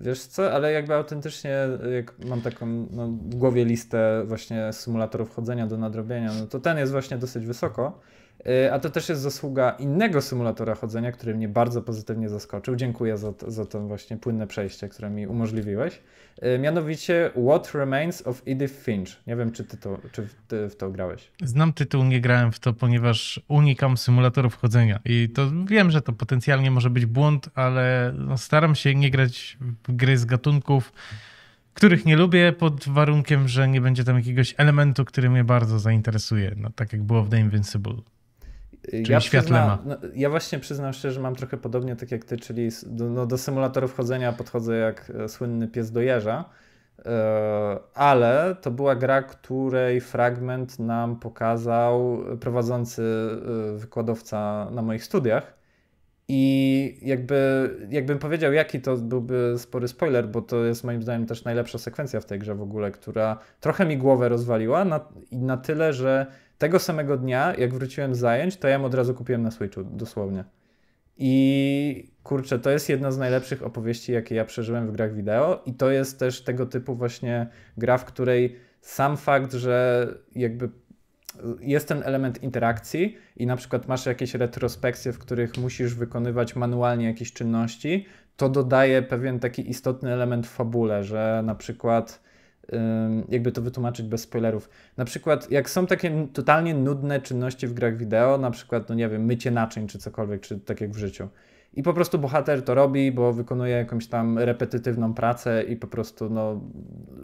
Wiesz co, ale jakby autentycznie, jak mam taką no, w głowie listę właśnie symulatorów chodzenia do nadrobienia, no to ten jest właśnie dosyć wysoko. E, a to też jest zasługa innego symulatora chodzenia, który mnie bardzo pozytywnie zaskoczył. Dziękuję za, za to właśnie płynne przejście, które mi umożliwiłeś. E, mianowicie What Remains of Edith Finch. Nie wiem, czy ty, to, czy ty w to grałeś. Znam tytuł, nie grałem w to, ponieważ unikam symulatorów chodzenia. I to wiem, że to potencjalnie może być błąd, ale no staram się nie grać w gry z gatunków których nie lubię, pod warunkiem, że nie będzie tam jakiegoś elementu, który mnie bardzo zainteresuje, no, tak jak było w The Invincible. Czyli ja no, ja właśnie przyznam szczerze, że mam trochę podobnie tak jak ty, czyli do, no, do symulatorów chodzenia podchodzę jak e, słynny pies do jeża, e, ale to była gra, której fragment nam pokazał prowadzący e, wykładowca na moich studiach. I jakby, jakbym powiedział, jaki to byłby spory spoiler, bo to jest moim zdaniem też najlepsza sekwencja w tej grze w ogóle, która trochę mi głowę rozwaliła na, na tyle, że tego samego dnia, jak wróciłem z zajęć, to ja od razu kupiłem na Switchu, dosłownie. I kurczę, to jest jedna z najlepszych opowieści, jakie ja przeżyłem w grach wideo, i to jest też tego typu właśnie gra, w której sam fakt, że jakby jest ten element interakcji i na przykład masz jakieś retrospekcje, w których musisz wykonywać manualnie jakieś czynności, to dodaje pewien taki istotny element w fabule, że na przykład jakby to wytłumaczyć bez spoilerów. Na przykład, jak są takie totalnie nudne czynności w grach wideo, na przykład, no nie wiem, mycie naczyń czy cokolwiek, czy tak jak w życiu. I po prostu bohater to robi, bo wykonuje jakąś tam repetytywną pracę i po prostu no,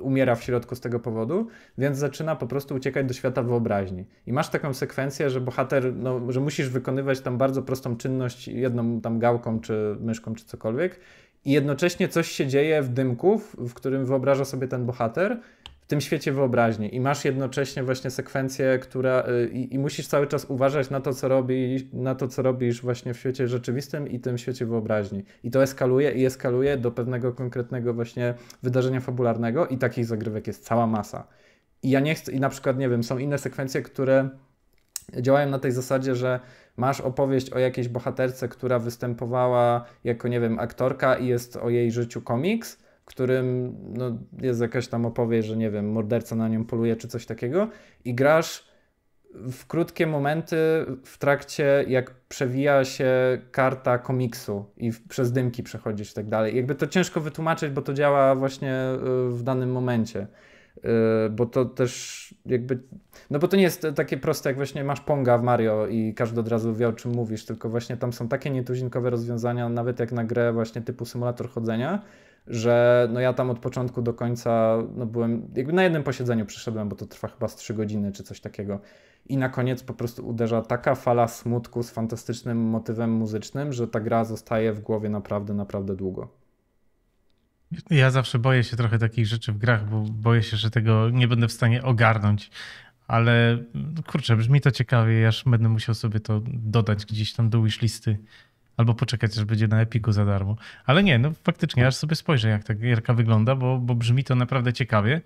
umiera w środku z tego powodu, więc zaczyna po prostu uciekać do świata wyobraźni. I masz taką sekwencję, że bohater, no, że musisz wykonywać tam bardzo prostą czynność jedną tam gałką czy myszką czy cokolwiek i jednocześnie coś się dzieje w dymku, w którym wyobraża sobie ten bohater, w tym świecie wyobraźni. I masz jednocześnie właśnie sekwencję, która. Y, I, i musisz cały czas uważać na to, co robisz, na to, co robisz właśnie w świecie rzeczywistym i tym świecie wyobraźni. I to eskaluje i eskaluje do pewnego konkretnego właśnie wydarzenia fabularnego, i takich zagrywek jest cała masa. I ja nie chcę, i na przykład, nie wiem, są inne sekwencje, które działają na tej zasadzie, że masz opowieść o jakiejś bohaterce, która występowała jako, nie wiem, aktorka i jest o jej życiu komiks, w którym no, jest jakaś tam opowieść, że nie wiem, morderca na nią poluje czy coś takiego i grasz w krótkie momenty w trakcie, jak przewija się karta komiksu i w, przez dymki przechodzisz i tak dalej. Jakby to ciężko wytłumaczyć, bo to działa właśnie y, w danym momencie. Y, bo to też jakby, no bo to nie jest takie proste, jak właśnie masz Ponga w Mario i każdy od razu wie o czym mówisz, tylko właśnie tam są takie nietuzinkowe rozwiązania, nawet jak na grę właśnie typu symulator chodzenia, że no ja tam od początku do końca, no byłem, jakby na jednym posiedzeniu przyszedłem bo to trwa chyba z 3 godziny czy coś takiego i na koniec po prostu uderza taka fala smutku z fantastycznym motywem muzycznym, że ta gra zostaje w głowie naprawdę, naprawdę długo. Ja zawsze boję się trochę takich rzeczy w grach, bo boję się, że tego nie będę w stanie ogarnąć. Ale kurczę, brzmi to ciekawie, aż będę musiał sobie to dodać gdzieś tam do listy, Albo poczekać, aż będzie na Epiku za darmo. Ale nie, no faktycznie, aż sobie spojrzę, jak ta gierka wygląda, bo, bo brzmi to naprawdę ciekawie.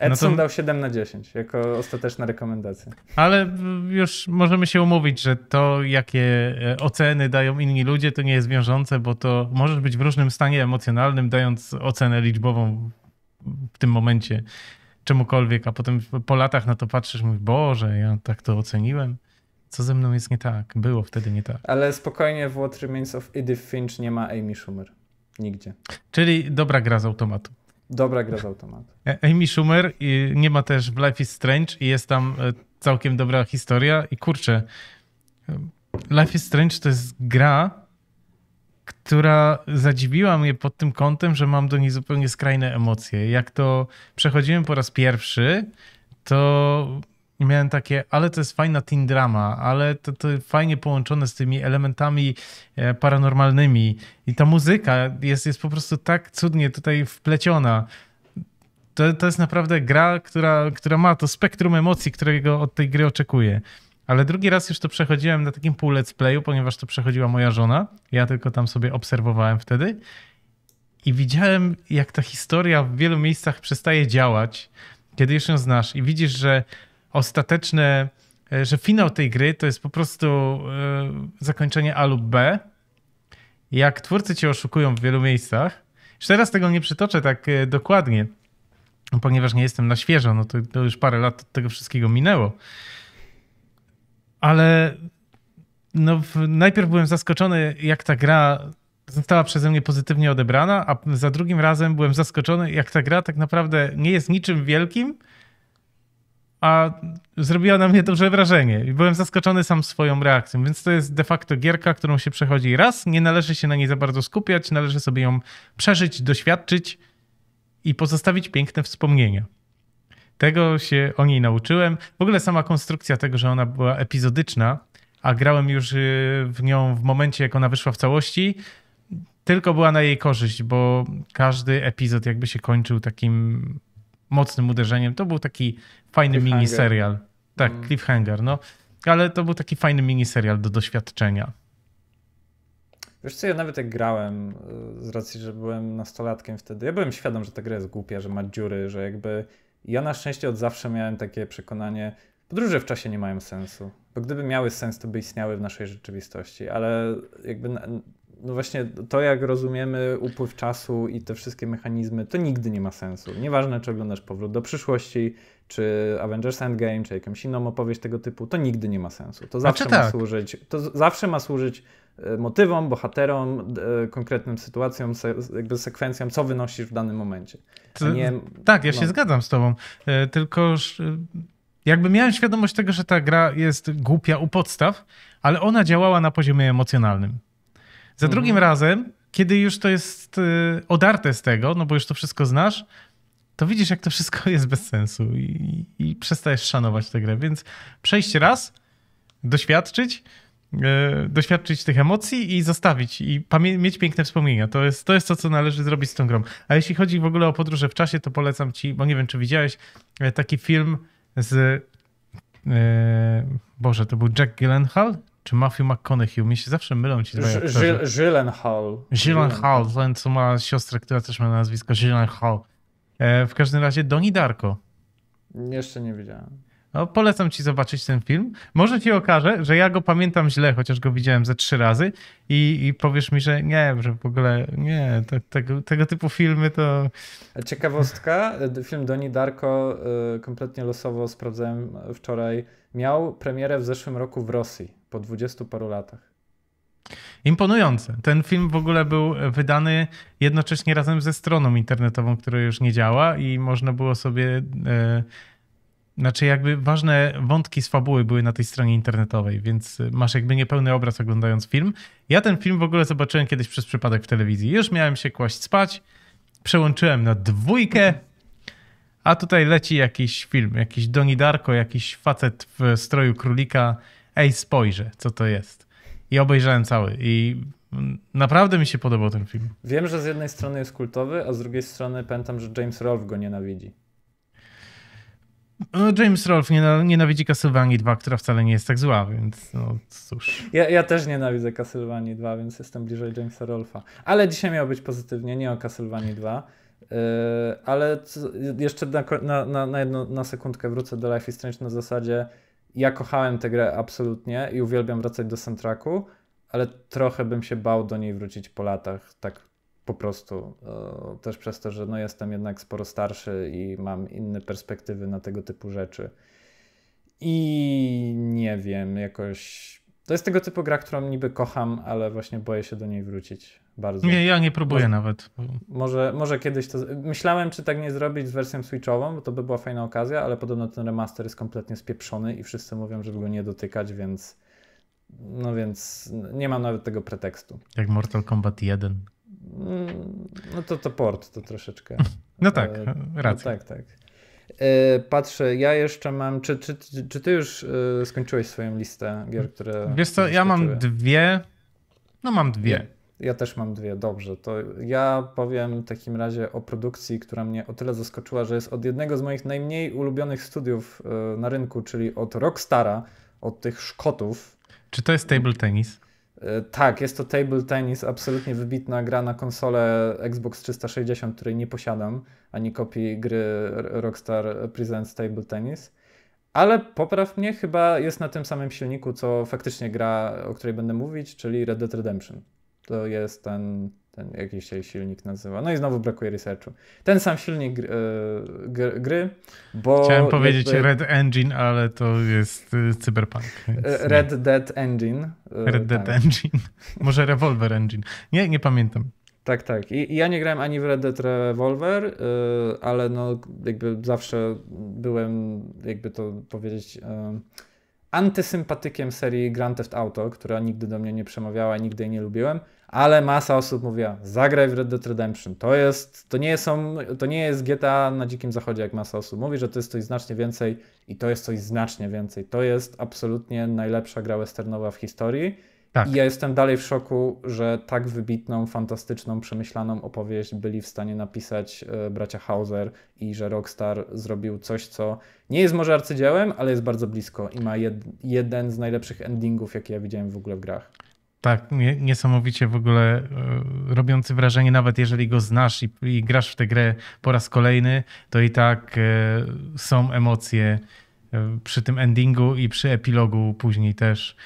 Edson no to... dał 7 na 10 jako ostateczna rekomendacja. Ale już możemy się umówić, że to, jakie e, oceny dają inni ludzie, to nie jest wiążące, bo to możesz być w różnym stanie emocjonalnym, dając ocenę liczbową w tym momencie czemukolwiek, a potem po latach na to patrzysz, mówisz, Boże, ja tak to oceniłem. Co ze mną jest nie tak? Było wtedy nie tak. Ale spokojnie w What Remains of Edith Finch nie ma Amy Schumer. Nigdzie. Czyli dobra gra z automatu. Dobra gra z automatu. E, Amy Schumer nie ma też w Life is Strange i jest tam e, całkiem dobra historia i kurczę, e, Life is Strange to jest gra, która zadziwiła mnie pod tym kątem, że mam do niej zupełnie skrajne emocje. Jak to przechodziłem po raz pierwszy, to i miałem takie, ale to jest fajna teen drama, ale to, to fajnie połączone z tymi elementami e, paranormalnymi. I ta muzyka jest, jest po prostu tak cudnie tutaj wpleciona. To, to jest naprawdę gra, która, która ma to spektrum emocji, którego od tej gry oczekuję. Ale drugi raz już to przechodziłem na takim pół let's playu, ponieważ to przechodziła moja żona. Ja tylko tam sobie obserwowałem wtedy. I widziałem, jak ta historia w wielu miejscach przestaje działać, kiedy już ją znasz i widzisz, że ostateczne, e, że finał tej gry to jest po prostu e, zakończenie A lub B. Jak twórcy cię oszukują w wielu miejscach. Już teraz tego nie przytoczę tak e, dokładnie, ponieważ nie jestem na świeżo, no to, to już parę lat od tego wszystkiego minęło. Ale no, najpierw byłem zaskoczony, jak ta gra została przeze mnie pozytywnie odebrana, a za drugim razem byłem zaskoczony, jak ta gra tak naprawdę nie jest niczym wielkim, a zrobiła na mnie duże wrażenie i byłem zaskoczony sam swoją reakcją, więc to jest de facto gierka, którą się przechodzi raz, nie należy się na niej za bardzo skupiać, należy sobie ją przeżyć, doświadczyć i pozostawić piękne wspomnienia. Tego się o niej nauczyłem. W ogóle sama konstrukcja tego, że ona była epizodyczna, a grałem już y, w nią w momencie, jak ona wyszła w całości, tylko była na jej korzyść, bo każdy epizod jakby się kończył takim mocnym uderzeniem. To był taki fajny miniserial. Tak, mm. cliffhanger, no. Ale to był taki fajny miniserial do doświadczenia. Wiesz co, ja nawet jak grałem, y, z racji, że byłem nastolatkiem wtedy, ja byłem świadom, że ta gra jest głupia, że ma dziury, że jakby... Ja na szczęście od zawsze miałem takie przekonanie, podróże w czasie nie mają sensu. Bo gdyby miały sens, to by istniały w naszej rzeczywistości, ale jakby no właśnie to, jak rozumiemy upływ czasu i te wszystkie mechanizmy, to nigdy nie ma sensu. Nieważne, czy oglądasz Powrót do przyszłości, czy Avengers Endgame, czy jakąś inną opowieść tego typu, to nigdy nie ma sensu. To znaczy zawsze znaczy, ma tak. służyć, to zawsze ma służyć e, motywom, bohaterom, e, konkretnym sytuacjom, jakby sekwencjom, co wynosisz w danym momencie. Nie, tak, ja no. się zgadzam z tobą, e, tylko jakby miałem świadomość tego, że ta gra jest głupia u podstaw, ale ona działała na poziomie emocjonalnym. Za mhm. drugim razem, kiedy już to jest y, odarte z tego, no bo już to wszystko znasz, to widzisz, jak to wszystko jest bez sensu i, i przestajesz szanować tę grę. Więc przejść raz, doświadczyć, yy, doświadczyć tych emocji i zostawić i mieć piękne wspomnienia. To jest, to jest to, co należy zrobić z tą grą. A jeśli chodzi w ogóle o podróże w czasie, to polecam ci, bo nie wiem, czy widziałeś y, taki film z. Yy, Boże, to był Jack Gyllenhaal? Czy Matthew McConaughey? Mi się zawsze mylą ci dwaj aktorzy. Gyllenhaal. Gyllenhaal, ten co ma siostrę, która też ma nazwisko Gyllenhaal. E, w każdym razie Doni Darko. Jeszcze nie widziałem. No, polecam ci zobaczyć ten film. Może ci okaże, że ja go pamiętam źle, chociaż go widziałem ze trzy razy i, i powiesz mi, że nie, że w ogóle nie, tego typu filmy to... Ciekawostka, film Doni Darko y, kompletnie losowo sprawdzałem wczoraj, miał premierę w zeszłym roku w Rosji po dwudziestu paru latach. Imponujące. Ten film w ogóle był wydany jednocześnie razem ze stroną internetową, która już nie działa i można było sobie. E, znaczy, jakby ważne wątki z fabuły były na tej stronie internetowej, więc masz jakby niepełny obraz oglądając film. Ja ten film w ogóle zobaczyłem kiedyś przez przypadek w telewizji. Już miałem się kłaść spać, przełączyłem na dwójkę, a tutaj leci jakiś film, jakiś Doni Darko, jakiś facet w stroju królika ej, spojrzę, co to jest. I obejrzałem cały. I naprawdę mi się podobał ten film. Wiem, że z jednej strony jest kultowy, a z drugiej strony pamiętam, że James Rolfe go nienawidzi. No, James Rolfe nienawidzi Castlevania 2, która wcale nie jest tak zła, więc no cóż. Ja, ja też nienawidzę Castlevania 2, więc jestem bliżej Jamesa Rolfa. Ale dzisiaj miało być pozytywnie, nie o Castlevania 2. Yy, ale co, jeszcze na, na, na, jedno, na sekundkę wrócę do Life is Strange na zasadzie ja kochałem tę grę absolutnie i uwielbiam wracać do soundtracku, ale trochę bym się bał do niej wrócić po latach, tak po prostu. E, też przez to, że no jestem jednak sporo starszy i mam inne perspektywy na tego typu rzeczy. I nie wiem, jakoś to jest tego typu gra, którą niby kocham, ale właśnie boję się do niej wrócić bardzo. Nie, ja nie próbuję może, nawet. Może, może kiedyś to. Myślałem, czy tak nie zrobić z wersją Switchową, bo to by była fajna okazja, ale podobno ten remaster jest kompletnie spieprzony i wszyscy mówią, żeby go nie dotykać, więc. No więc nie mam nawet tego pretekstu. Jak Mortal Kombat 1. Mm, no to to port, to troszeczkę. No tak, racja. No tak, tak. E, patrzę, ja jeszcze mam. Czy, czy, czy ty już e, skończyłeś swoją listę gier, które. Wiesz co, ja mam dwie. No, mam dwie. Ja też mam dwie, dobrze. To ja powiem w takim razie o produkcji, która mnie o tyle zaskoczyła, że jest od jednego z moich najmniej ulubionych studiów e, na rynku, czyli od Rockstara, od tych Szkotów. Czy to jest table tennis? E, tak, jest to table tennis, absolutnie wybitna gra na konsolę Xbox 360, której nie posiadam, ani kopii gry Rockstar Presents Table Tennis. Ale popraw mnie, chyba jest na tym samym silniku, co faktycznie gra, o której będę mówić, czyli Red Dead Redemption. To jest ten ten jakiś się silnik nazywa. No i znowu brakuje researchu. Ten sam silnik gry, e, gry, bo... Chciałem powiedzieć jakby... Red Engine, ale to jest e, cyberpunk. Red nie. Dead Engine. Red Dead Engine. E, tak. Może Revolver Engine. Nie, nie pamiętam. Tak, tak. I, ja nie grałem ani w Red Dead Revolver, ale no jakby zawsze byłem, jakby to powiedzieć... Yy antysympatykiem serii Grand Theft Auto, która nigdy do mnie nie przemawiała, nigdy jej nie lubiłem, ale masa osób mówiła, zagraj w Red Dead Redemption. To jest, to nie, są, to nie jest GTA na dzikim zachodzie, jak masa osób mówi, że to jest coś znacznie więcej i to jest coś znacznie więcej. To jest absolutnie najlepsza gra westernowa w historii tak. I ja jestem dalej w szoku, że tak wybitną, fantastyczną, przemyślaną opowieść byli w stanie napisać y, bracia Hauser i że Rockstar zrobił coś, co nie jest może arcydziełem, ale jest bardzo blisko i ma jed, jeden z najlepszych endingów, jakie ja widziałem w ogóle w grach. Tak, niesamowicie w ogóle e, robiący wrażenie, nawet jeżeli go znasz i, i, grasz w tę grę po raz kolejny, to i tak e, są emocje przy tym endingu i przy epilogu później też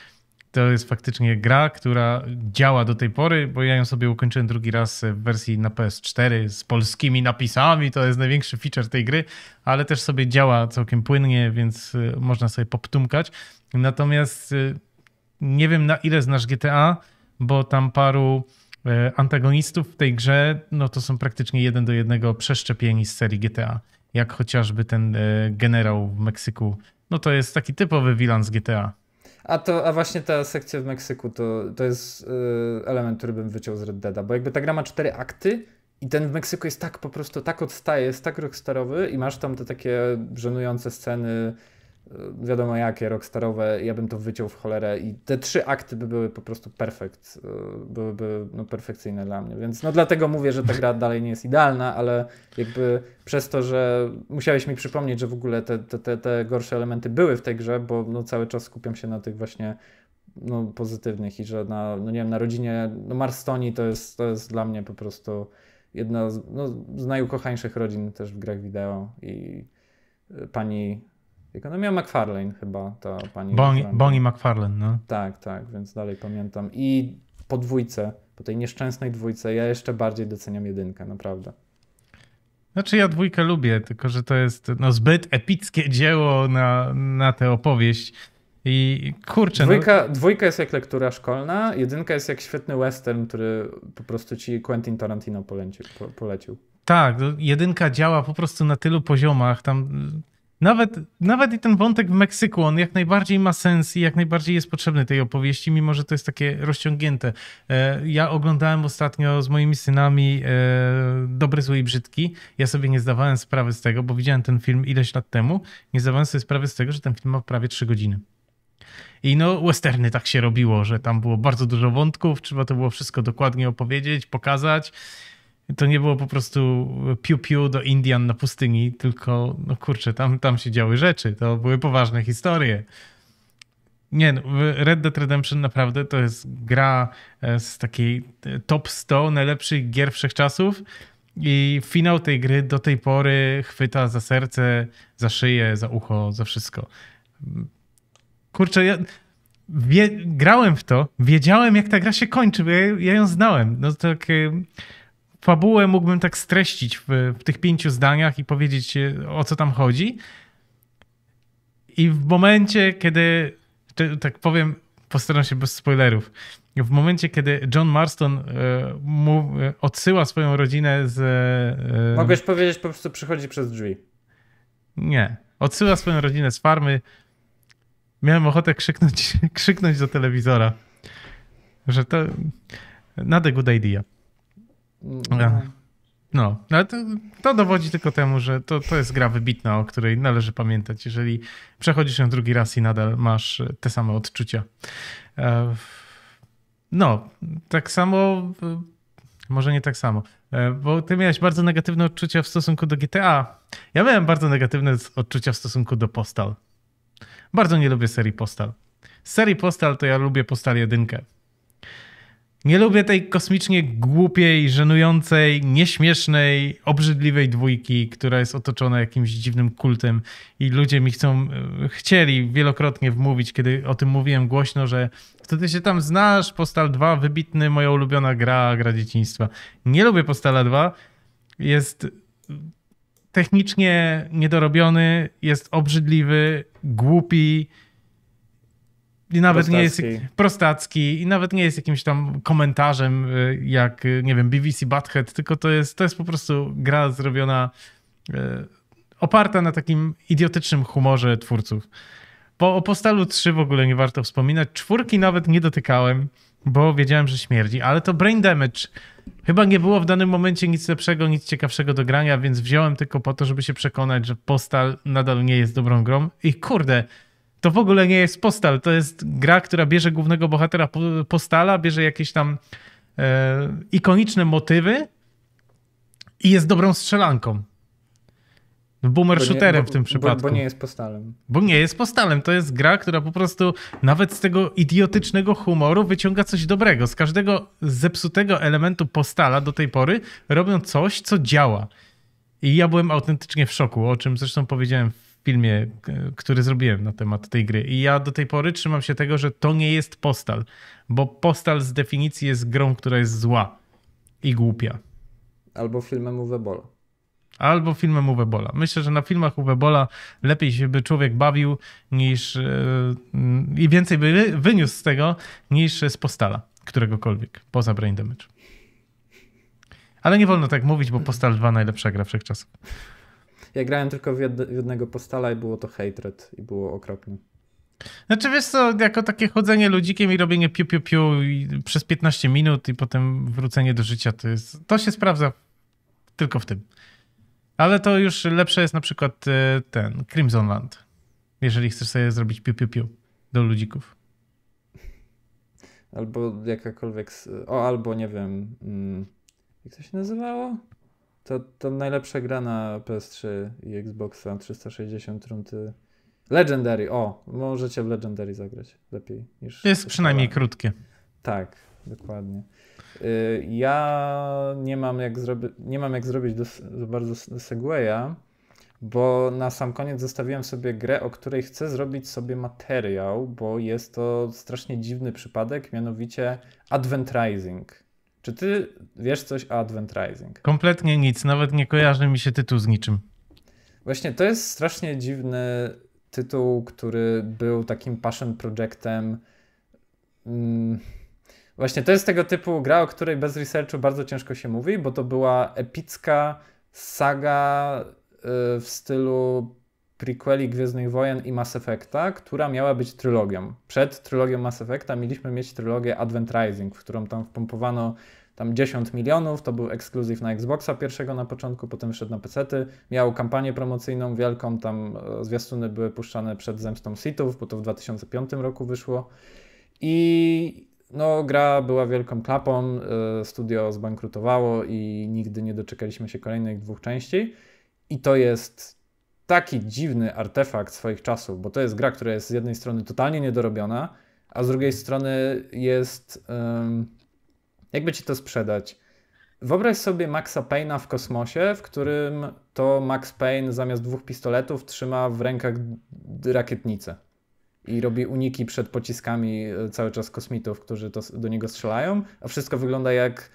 to jest faktycznie gra, która działa do tej pory, bo ja ją sobie ukończyłem drugi raz w wersji na PS4 z polskimi napisami. To jest największy feature tej gry, ale też sobie działa całkiem płynnie, więc y, można sobie poptumkać. Natomiast y, nie wiem na ile znasz GTA, bo tam paru y, antagonistów w tej grze, no to są praktycznie jeden do jednego przeszczepieni z serii GTA. Jak chociażby ten generał w Meksyku. No to jest taki typowy vilan z GTA. A, to, a właśnie ta sekcja w Meksyku to, to jest y, element, który bym wyciął z Red Deada, bo jakby ta gra ma cztery akty i ten w Meksyku jest tak po prostu, tak odstaje, jest tak rockstarowy i masz tam te takie żenujące sceny, Y, wiadomo jakie, rockstarowe, ja bym to wyciął w cholerę i te trzy akty by były po prostu perfekt, y, byłyby no, perfekcyjne dla mnie, więc no dlatego mówię, że ta gra dalej nie jest idealna, ale jakby przez to, że musiałeś mi przypomnieć, że w ogóle te, te, te, te gorsze elementy były w tej grze, bo no, cały czas skupiam się na tych właśnie no, pozytywnych i że na, no nie wiem, na rodzinie, no Marstoni to jest, to jest dla mnie po prostu jedna z, no, z najukochańszych rodzin też w grach wideo i y, pani Ekonomia McFarlane chyba ta pani. Bonnie, Bonnie McFarlane, no. Tak, tak, więc dalej pamiętam. I po dwójce, po tej nieszczęsnej dwójce, ja jeszcze bardziej doceniam jedynkę, naprawdę. Znaczy ja dwójkę lubię, tylko że to jest no, zbyt epickie dzieło na, na tę opowieść. I kurczę. No- dwójka, no... dwójka jest jak lektura szkolna, jedynka jest jak świetny western, który po prostu ci Quentin Tarantino polecił. polecił. Tak, no, jedynka działa po prostu na tylu poziomach. Tam nawet, nawet i ten wątek w Meksyku, on jak najbardziej ma sens i jak najbardziej jest potrzebny tej opowieści, mimo że to jest takie rozciągnięte. E, ja oglądałem ostatnio z moimi synami e, Dobry, Zły i Brzydki. Ja sobie nie zdawałem sprawy z tego, bo widziałem ten film ileś lat temu. Nie zdawałem sobie sprawy z tego, że ten film ma prawie 3 godziny. I no, westerny tak się robiło, że tam było bardzo dużo wątków, trzeba to było wszystko dokładnie opowiedzieć, pokazać to nie było po prostu piu-piu do Indian na pustyni, tylko no kurczę, tam, tam się działy rzeczy, to były poważne historie. Nie, no, Red Dead Redemption naprawdę to jest gra e, z takiej e, top 100 najlepszych gier wszechczasów i finał tej gry do tej pory chwyta za serce, za szyję, za ucho, za wszystko. Kurczę, ja grałem w to, wiedziałem jak ta gra się kończy, bo ja, ja ją znałem. No tak... E, fabułę mógłbym tak streścić w, w tych pięciu zdaniach i powiedzieć e, o co tam chodzi. I w momencie, kiedy, tak powiem, postaram się bez spoilerów. W momencie, kiedy John Marston y, mu, e, odsyła swoją rodzinę z. Y, Mogłeś powiedzieć, po prostu przychodzi przez drzwi. Nie. Odsyła swoją rodzinę z farmy. Miałem ochotę krzyknąć, krzyknąć do telewizora, że to not a good idea. Mm, no. no. No, ale to, to, dowodzi tylko temu, że to, to jest gra wybitna, o której należy pamiętać, jeżeli przechodzisz ją drugi raz i nadal masz te same odczucia. E, no, tak samo, może nie tak samo, e, bo ty miałeś bardzo negatywne odczucia w stosunku do GTA. Ja miałem bardzo negatywne odczucia w stosunku do Postal. Bardzo nie lubię serii Postal. Z serii Postal to ja lubię Postal jedynkę nie lubię tej kosmicznie głupiej, żenującej, nieśmiesznej, obrzydliwej dwójki, która jest otoczona jakimś dziwnym kultem i ludzie mi chcą, e, chcieli wielokrotnie wmówić, kiedy o tym mówiłem głośno, że to ty się tam znasz, Postal 2, wybitny, moja ulubiona gra, gra dzieciństwa. Nie lubię Postala 2, jest technicznie niedorobiony, jest obrzydliwy, głupi, i nawet prostacki. nie jest prostacki i nawet nie jest jakimś tam komentarzem y, jak, y, nie wiem, BBC Badhead tylko to jest, to jest po prostu gra zrobiona, y, oparta na takim idiotycznym humorze twórców. Bo o Postalu 3 w ogóle nie warto wspominać. Czwórki nawet nie dotykałem, bo wiedziałem, że śmierdzi. Ale to Brain Damage. Chyba nie było w danym momencie nic lepszego, nic ciekawszego do grania, więc wziąłem tylko po to, żeby się przekonać, że Postal nadal nie jest dobrą grą. I kurde, to w ogóle nie jest postal. To jest gra, która bierze głównego bohatera postala, bierze jakieś tam e, ikoniczne motywy i jest dobrą strzelanką. Boomer bo shooterem nie, bo, w tym przypadku. Bo, bo, nie jest postalem. Bo nie jest postalem. To jest gra, która po prostu nawet z tego idiotycznego humoru wyciąga coś dobrego. Z każdego zepsutego elementu postala do tej pory robią coś, co działa. I ja byłem autentycznie w szoku, o czym zresztą powiedziałem filmie, e, który zrobiłem na temat tej gry. I ja do tej pory trzymam się tego, że to nie jest postal, bo postal z definicji jest grą, która jest zła i głupia. Albo filmem Uwebola. Albo filmem Uwebola. Myślę, że na filmach Uwebola lepiej się by człowiek bawił niż e, i więcej by wyniósł z tego niż z postala któregokolwiek, poza Brain Damage. Ale nie wolno tak mówić, bo Postal 2 najlepsza gra wszechczasów. Ja grałem tylko w, jed- jednego postala i było to hatred i było okropne. Znaczy wiesz co, jako takie chodzenie ludzikiem i robienie piu piu piu przez 15 minut i potem wrócenie do życia, to jest, to się sprawdza tylko w tym. Ale to już lepsze jest na przykład e, ten Crimson Land, jeżeli chcesz sobie zrobić piu piu piu do ludzików. Albo jakakolwiek, o albo nie wiem, mm, jak to się nazywało? To, to najlepsza gra na PS3 i Xboxa 360 runty. Legendary, o, możecie w Legendary zagrać lepiej niż. Jest przynajmniej krótkie. Tak, dokładnie. Y, ja nie mam jak, zrobi- nie mam jak zrobić do, do bardzo segwaya, bo na sam koniec zostawiłem sobie grę, o której chcę zrobić sobie materiał, bo jest to strasznie dziwny przypadek, mianowicie Advent Rising. Czy ty wiesz coś o Advent Rising? Kompletnie nic, nawet nie kojarzy mi się tytuł z niczym. Właśnie to jest strasznie dziwny tytuł, który był takim passion projectem. Mm, właśnie to jest tego typu gra, o której bez researchu bardzo ciężko się mówi, bo to była epicka saga y, w stylu prequeli Gwiezdnych Wojen i Mass Effecta, która miała być trylogią. Przed trylogią Mass Effecta mieliśmy mieć trylogię Advent Rising, w którą tam wpompowano tam 10 milionów, to był ekskluzyw na Xboxa pierwszego na początku, potem wszedł na PC-ty, miał kampanię promocyjną wielką, tam e, zwiastuny były puszczane przed zemstą Sithów, bo to w 2005 roku wyszło i no, gra była wielką klapą, e, studio zbankrutowało i nigdy nie doczekaliśmy się kolejnych dwóch części. I to jest taki dziwny artefakt swoich czasów, bo to jest gra, która jest z jednej strony totalnie niedorobiona, a z drugiej strony jest. Um, jakby ci to sprzedać? Wyobraź sobie Maxa Payne'a w kosmosie, w którym to Max Payne zamiast dwóch pistoletów trzyma w rękach rakietnicę i robi uniki przed pociskami e, cały czas kosmitów, którzy to, do niego strzelają, a wszystko wygląda jak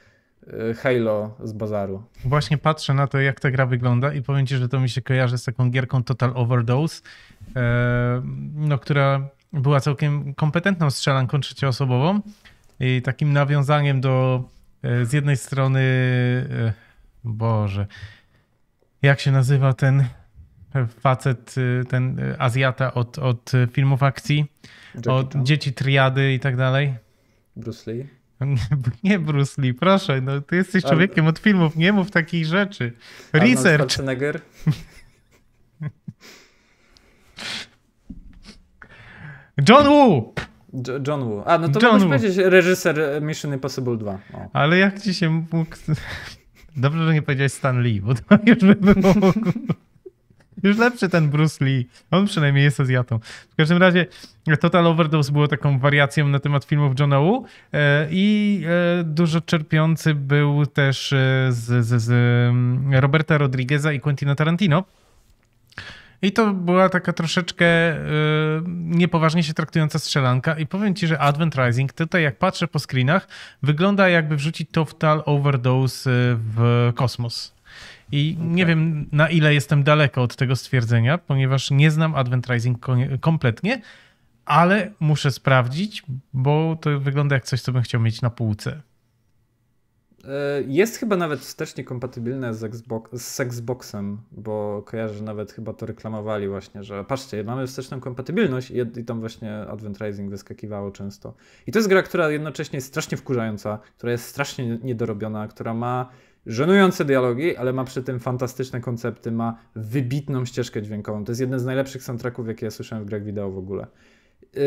Y, Halo z bazaru. Właśnie patrzę na to, jak ta gra wygląda i powiem ci, że to mi się kojarzy z taką gierką Total Overdose, e, no, która była całkiem kompetentną strzelanką trzecioosobową i takim nawiązaniem do e, z jednej strony e, Boże, jak się nazywa ten facet, ten Azjata od, od filmów akcji, Jackie od Chan. dzieci triady i tak dalej. Bruce Lee. Nie, Bruce Lee, proszę, no, ty jesteś człowiekiem od filmów, nie mów takich rzeczy. Research. John Woo! John Woo. A, no to John możesz powiedzieć reżyser e, Mission Impossible 2. O. Ale jak ci się mógł... Dobrze, że nie powiedziałeś Stan Lee, bo to już by było... Już lepszy ten Bruce Lee. On przynajmniej jest Azjatą. W każdym razie e, Total Overdose było taką wariacją na temat filmów Johna Woo e, i e, dużo czerpiący był też z, z, z mm, Roberta Rodriguez'a i Quentina Tarantino. I to była taka troszeczkę niepoważnie się traktująca strzelanka. I powiem ci, że Advent Rising tutaj, jak patrzę po screenach, wygląda jakby wrzucić Total Overdose w kosmos. I okay. nie wiem, na ile jestem daleko od tego stwierdzenia, ponieważ nie znam Advent Rising kompletnie, ale muszę sprawdzić, bo to wygląda jak coś, co bym chciał mieć na półce. E, jest chyba nawet wstecznie kompatybilne z, Xbox, z Xboxem, bo kojarzę, nawet chyba to reklamowali właśnie, że patrzcie, mamy wsteczną kompatybilność i, i tam właśnie Advent Rising wyskakiwało często. I to jest gra, która jednocześnie jest strasznie wkurzająca, która jest strasznie niedorobiona, która ma żenujące dialogi, ale ma przy tym fantastyczne koncepty, ma wybitną ścieżkę dźwiękową. To jest jeden z najlepszych soundtracków, jakie ja słyszałem w grach wideo w ogóle. Yy,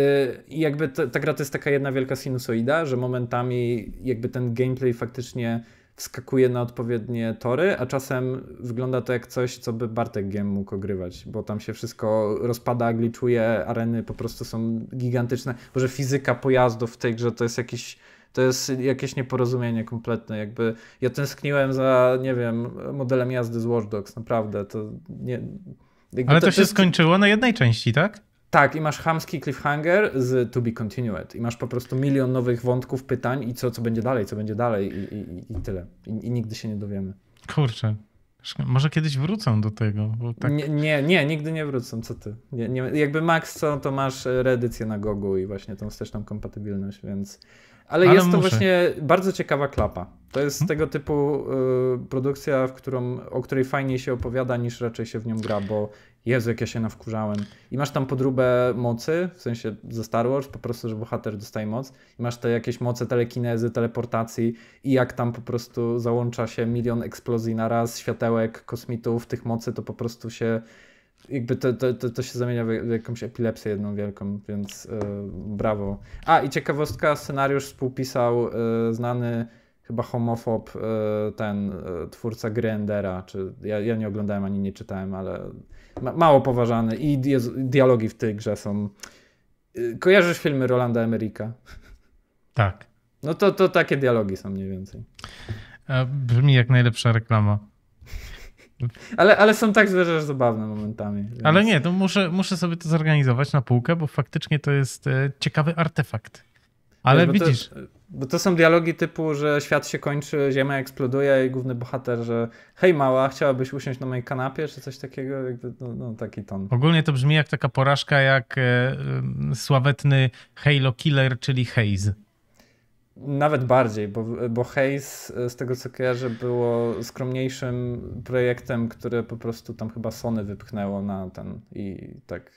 I jakby ta, ta gra to jest taka jedna wielka sinusoida, że momentami jakby ten gameplay faktycznie wskakuje na odpowiednie tory, a czasem wygląda to jak coś, co by Bartek Giem mógł ogrywać, bo tam się wszystko rozpada, gliczuje, areny po prostu są gigantyczne. może fizyka pojazdów w tej grze to jest jakiś to jest jakieś nieporozumienie kompletne. Jakby ja tęskniłem za, nie wiem, modelem jazdy z Watchdogs, naprawdę. To nie, Ale to, to się skończyło na jednej części, tak? Tak, i masz hamski cliffhanger z To Be Continued. I masz po prostu milion nowych wątków, pytań i co, co będzie dalej, co będzie dalej i, i, i tyle. I, I nigdy się nie dowiemy. Kurczę, może kiedyś wrócą do tego. Tak... Nie, nie, nie, nigdy nie wrócą, co ty. Nie, nie, jakby max co, to masz reedycję na Gogu i właśnie tą wsteczną kompatybilność, więc ale, jest muszę. to właśnie bardzo ciekawa klapa. To jest hmm? tego typu y, produkcja, w którą, o której fajniej się opowiada, niż raczej się w nią gra, bo Jezu, jak ja się nawkurzałem. I masz tam podróbę mocy, w sensie ze Star Wars, po prostu, że bohater dostaje moc. I masz te jakieś moce telekinezy, teleportacji i jak tam po prostu załącza się milion eksplozji na raz, światełek, kosmitów, tych mocy, to po prostu się jakby to, to, to, to się zamienia w jakąś epilepsję jedną wielką, więc yy, brawo. A i ciekawostka, scenariusz współpisał e, znany chyba homofob, e, ten twórca Grendera, czy ja, ja, nie oglądałem ani nie czytałem, ale ma, mało poważany i dialogi w tej grze są. kojarzysz filmy Rolanda Emerika? Tak. No to, to takie dialogi są mniej więcej. Brzmi jak najlepsza reklama. Ale, ale są tak złe, zabawne momentami. Więc... Ale nie, to muszę, muszę sobie to zorganizować na półkę, bo faktycznie to jest e, ciekawy artefakt. Ale bo widzisz. To, bo to są dialogi typu, że świat się kończy, ziemia eksploduje i główny bohater, że hej mała, chciałabyś usiąść na mojej kanapie, czy coś takiego, no, no taki ton. Ogólnie to brzmi jak taka porażka, jak e, sławetny Halo Killer, czyli Haze. Nawet bardziej, bo, bo Hayes, e, z tego co kojarzę, było skromniejszym projektem, które po prostu tam chyba Sony wypchnęło na ten i tak.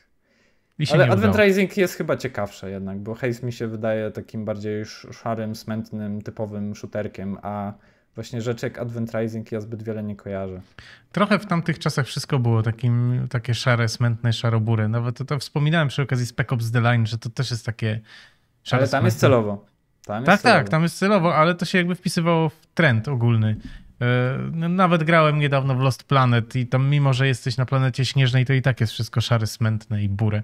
I Ale Advent Rising jest chyba ciekawsze jednak, bo Hayes mi się wydaje takim bardziej szarym, smętnym, typowym shooterkiem, a właśnie rzeczy jak Advent Rising ja zbyt wiele nie kojarzę. Trochę w tamtych czasach wszystko było takim, takie szare, smętne, szarobury. Nawet to, to wspominałem przy okazji Spec Ops The Line, że to też jest takie szare, Ale tam smętne. jest celowo. Tam tak, tak, tam jest celowo, ale to się jakby wpisywało w trend ogólny. E, nawet grałem niedawno w Lost Planet i tam mimo, że jesteś na planecie śnieżnej, to i tak jest wszystko szare, smętne i burę.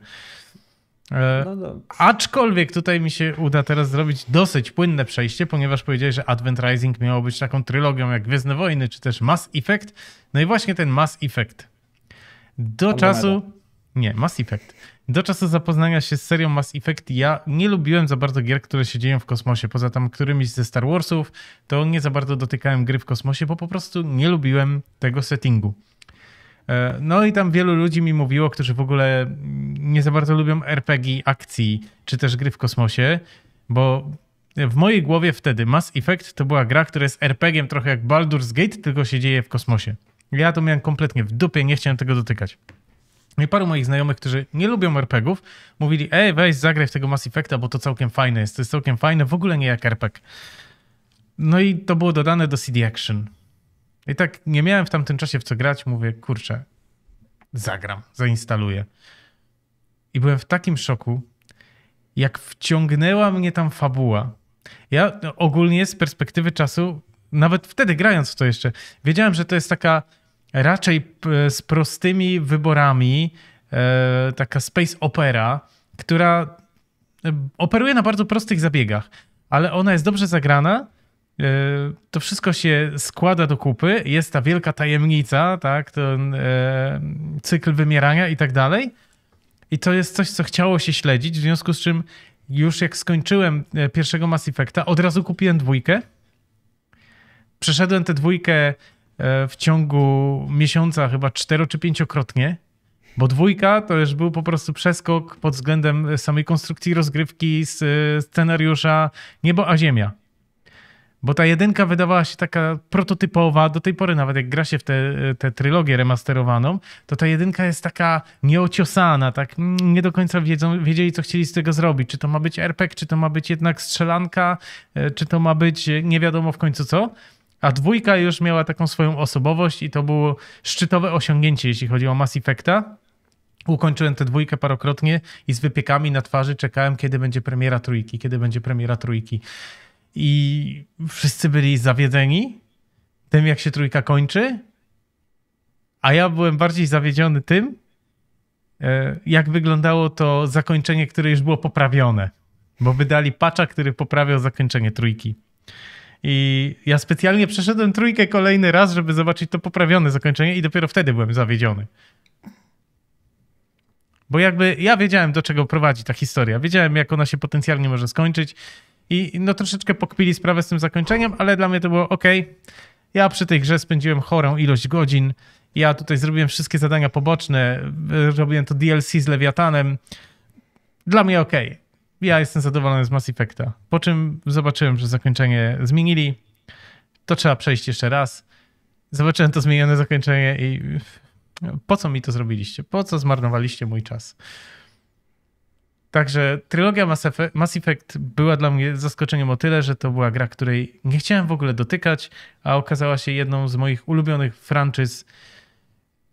E, no, no. Aczkolwiek tutaj mi się uda teraz zrobić dosyć płynne przejście, ponieważ powiedziałeś, że Advent Rising miało być taką trylogią jak Gwiezdne Wojny, czy też Mass Effect. No i właśnie ten Mass Effect. Do Andromeda. czasu... Nie, Mass Effect. Do czasu zapoznania się z serią Mass Effect ja nie lubiłem za bardzo gier, które się dzieją w kosmosie. Poza tam którymiś ze Star Warsów, to nie za bardzo dotykałem gry w kosmosie, bo po prostu nie lubiłem tego settingu. E, no i tam wielu ludzi mi mówiło, którzy w ogóle nie za bardzo lubią RPG, akcji, czy też gry w kosmosie, bo w mojej głowie wtedy Mass Effect to była gra, która jest rpg trochę jak Baldur's Gate, tylko się dzieje w kosmosie. Ja to miałem kompletnie w dupie, nie chciałem tego dotykać. I paru moich znajomych, którzy nie lubią RPGów, mówili, ej, weź zagraj w tego Mass Effecta, bo to całkiem fajne jest, to jest całkiem fajne, w ogóle nie jak RPG. No i to było dodane do CD Action. I tak nie miałem w tamtym czasie w co grać, mówię, kurczę, zagram, zainstaluję. I byłem w takim szoku, jak wciągnęła mnie tam fabuła. Ja ogólnie z perspektywy czasu, nawet wtedy grając w to jeszcze, wiedziałem, że to jest taka raczej z prostymi wyborami, e, taka space opera, która e, operuje na bardzo prostych zabiegach, ale ona jest dobrze zagrana. E, to wszystko się składa do kupy, jest ta wielka tajemnica, tak, ten cykl wymierania i tak dalej. I to jest coś, co chciało się śledzić, w związku z czym już jak skończyłem pierwszego Mass Effecta, od razu kupiłem dwójkę. Przeszedłem tę dwójkę E, w ciągu miesiąca chyba cztero czy pięciokrotnie. Bo dwójka to już był po prostu przeskok pod względem samej konstrukcji rozgrywki, e, scenariusza, niebo a ziemia. Bo ta jedynka wydawała się taka prototypowa, do tej pory nawet jak gra się w tę te, te trylogię remasterowaną, to ta jedynka jest taka nieociosana, tak nie do końca wiedzą, wiedzieli, co chcieli z tego zrobić. Czy to ma być RPG, czy to ma być jednak strzelanka, e, czy to ma być nie wiadomo w końcu co. A dwójka już miała taką swoją osobowość i to było szczytowe osiągnięcie, jeśli chodzi o Mass Effecta. Ukończyłem tę dwójkę parokrotnie i z wypiekami na twarzy czekałem, kiedy będzie premiera trójki, kiedy będzie premiera trójki. I wszyscy byli zawiedzeni tym, jak się trójka kończy, a ja byłem bardziej zawiedziony tym, e, jak wyglądało to zakończenie, które już było poprawione, bo wydali pacza, który poprawiał zakończenie trójki. I ja specjalnie przeszedłem trójkę kolejny raz, żeby zobaczyć to poprawione zakończenie, i dopiero wtedy byłem zawiedziony. Bo jakby ja wiedziałem, do czego prowadzi ta historia. Wiedziałem, jak ona się potencjalnie może skończyć. I no troszeczkę pokpili sprawę z tym zakończeniem, ale dla mnie to było ok. Ja przy tej grze spędziłem chorą ilość godzin. Ja tutaj zrobiłem wszystkie zadania poboczne. Robiłem to DLC z Lewiatanem. Dla mnie ok ja jestem zadowolony z Mass Effecta. Po czym zobaczyłem, że zakończenie zmienili. To trzeba przejść jeszcze raz. Zobaczyłem to zmienione zakończenie i po co mi to zrobiliście? Po co zmarnowaliście mój czas? Także trylogia Mass Effect, Mass Effect była dla mnie zaskoczeniem o tyle, że to była gra, której nie chciałem w ogóle dotykać, a okazała się jedną z moich ulubionych franczyz.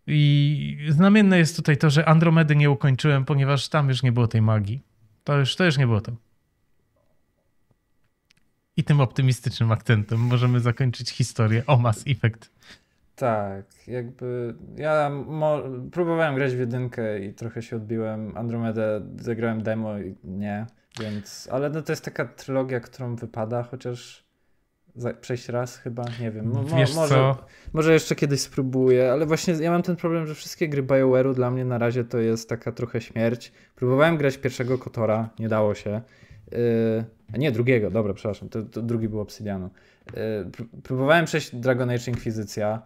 I znamienne jest tutaj to, że Andromedy nie ukończyłem, ponieważ tam już nie było tej magii. To już, to już nie było to. I tym optymistycznym akcentem możemy zakończyć historię o Mass Effect. Tak, jakby ja próbowałem grać w jedynkę i trochę się odbiłem. Andromedę zagrałem demo i nie, więc... Ale no to jest taka trylogia, którą wypada, chociaż przejść raz chyba, nie wiem. Mo, Wiesz może, co? może jeszcze kiedyś spróbuję, ale właśnie ja mam ten problem, że wszystkie gry BioWare'u dla mnie na razie to jest taka trochę śmierć. Próbowałem grać pierwszego Kotora, nie dało się. Yy, a nie, drugiego, dobra, przepraszam, to, to drugi był Obsidianu. Yy, próbowałem przejść Dragon Age Inkwizycja,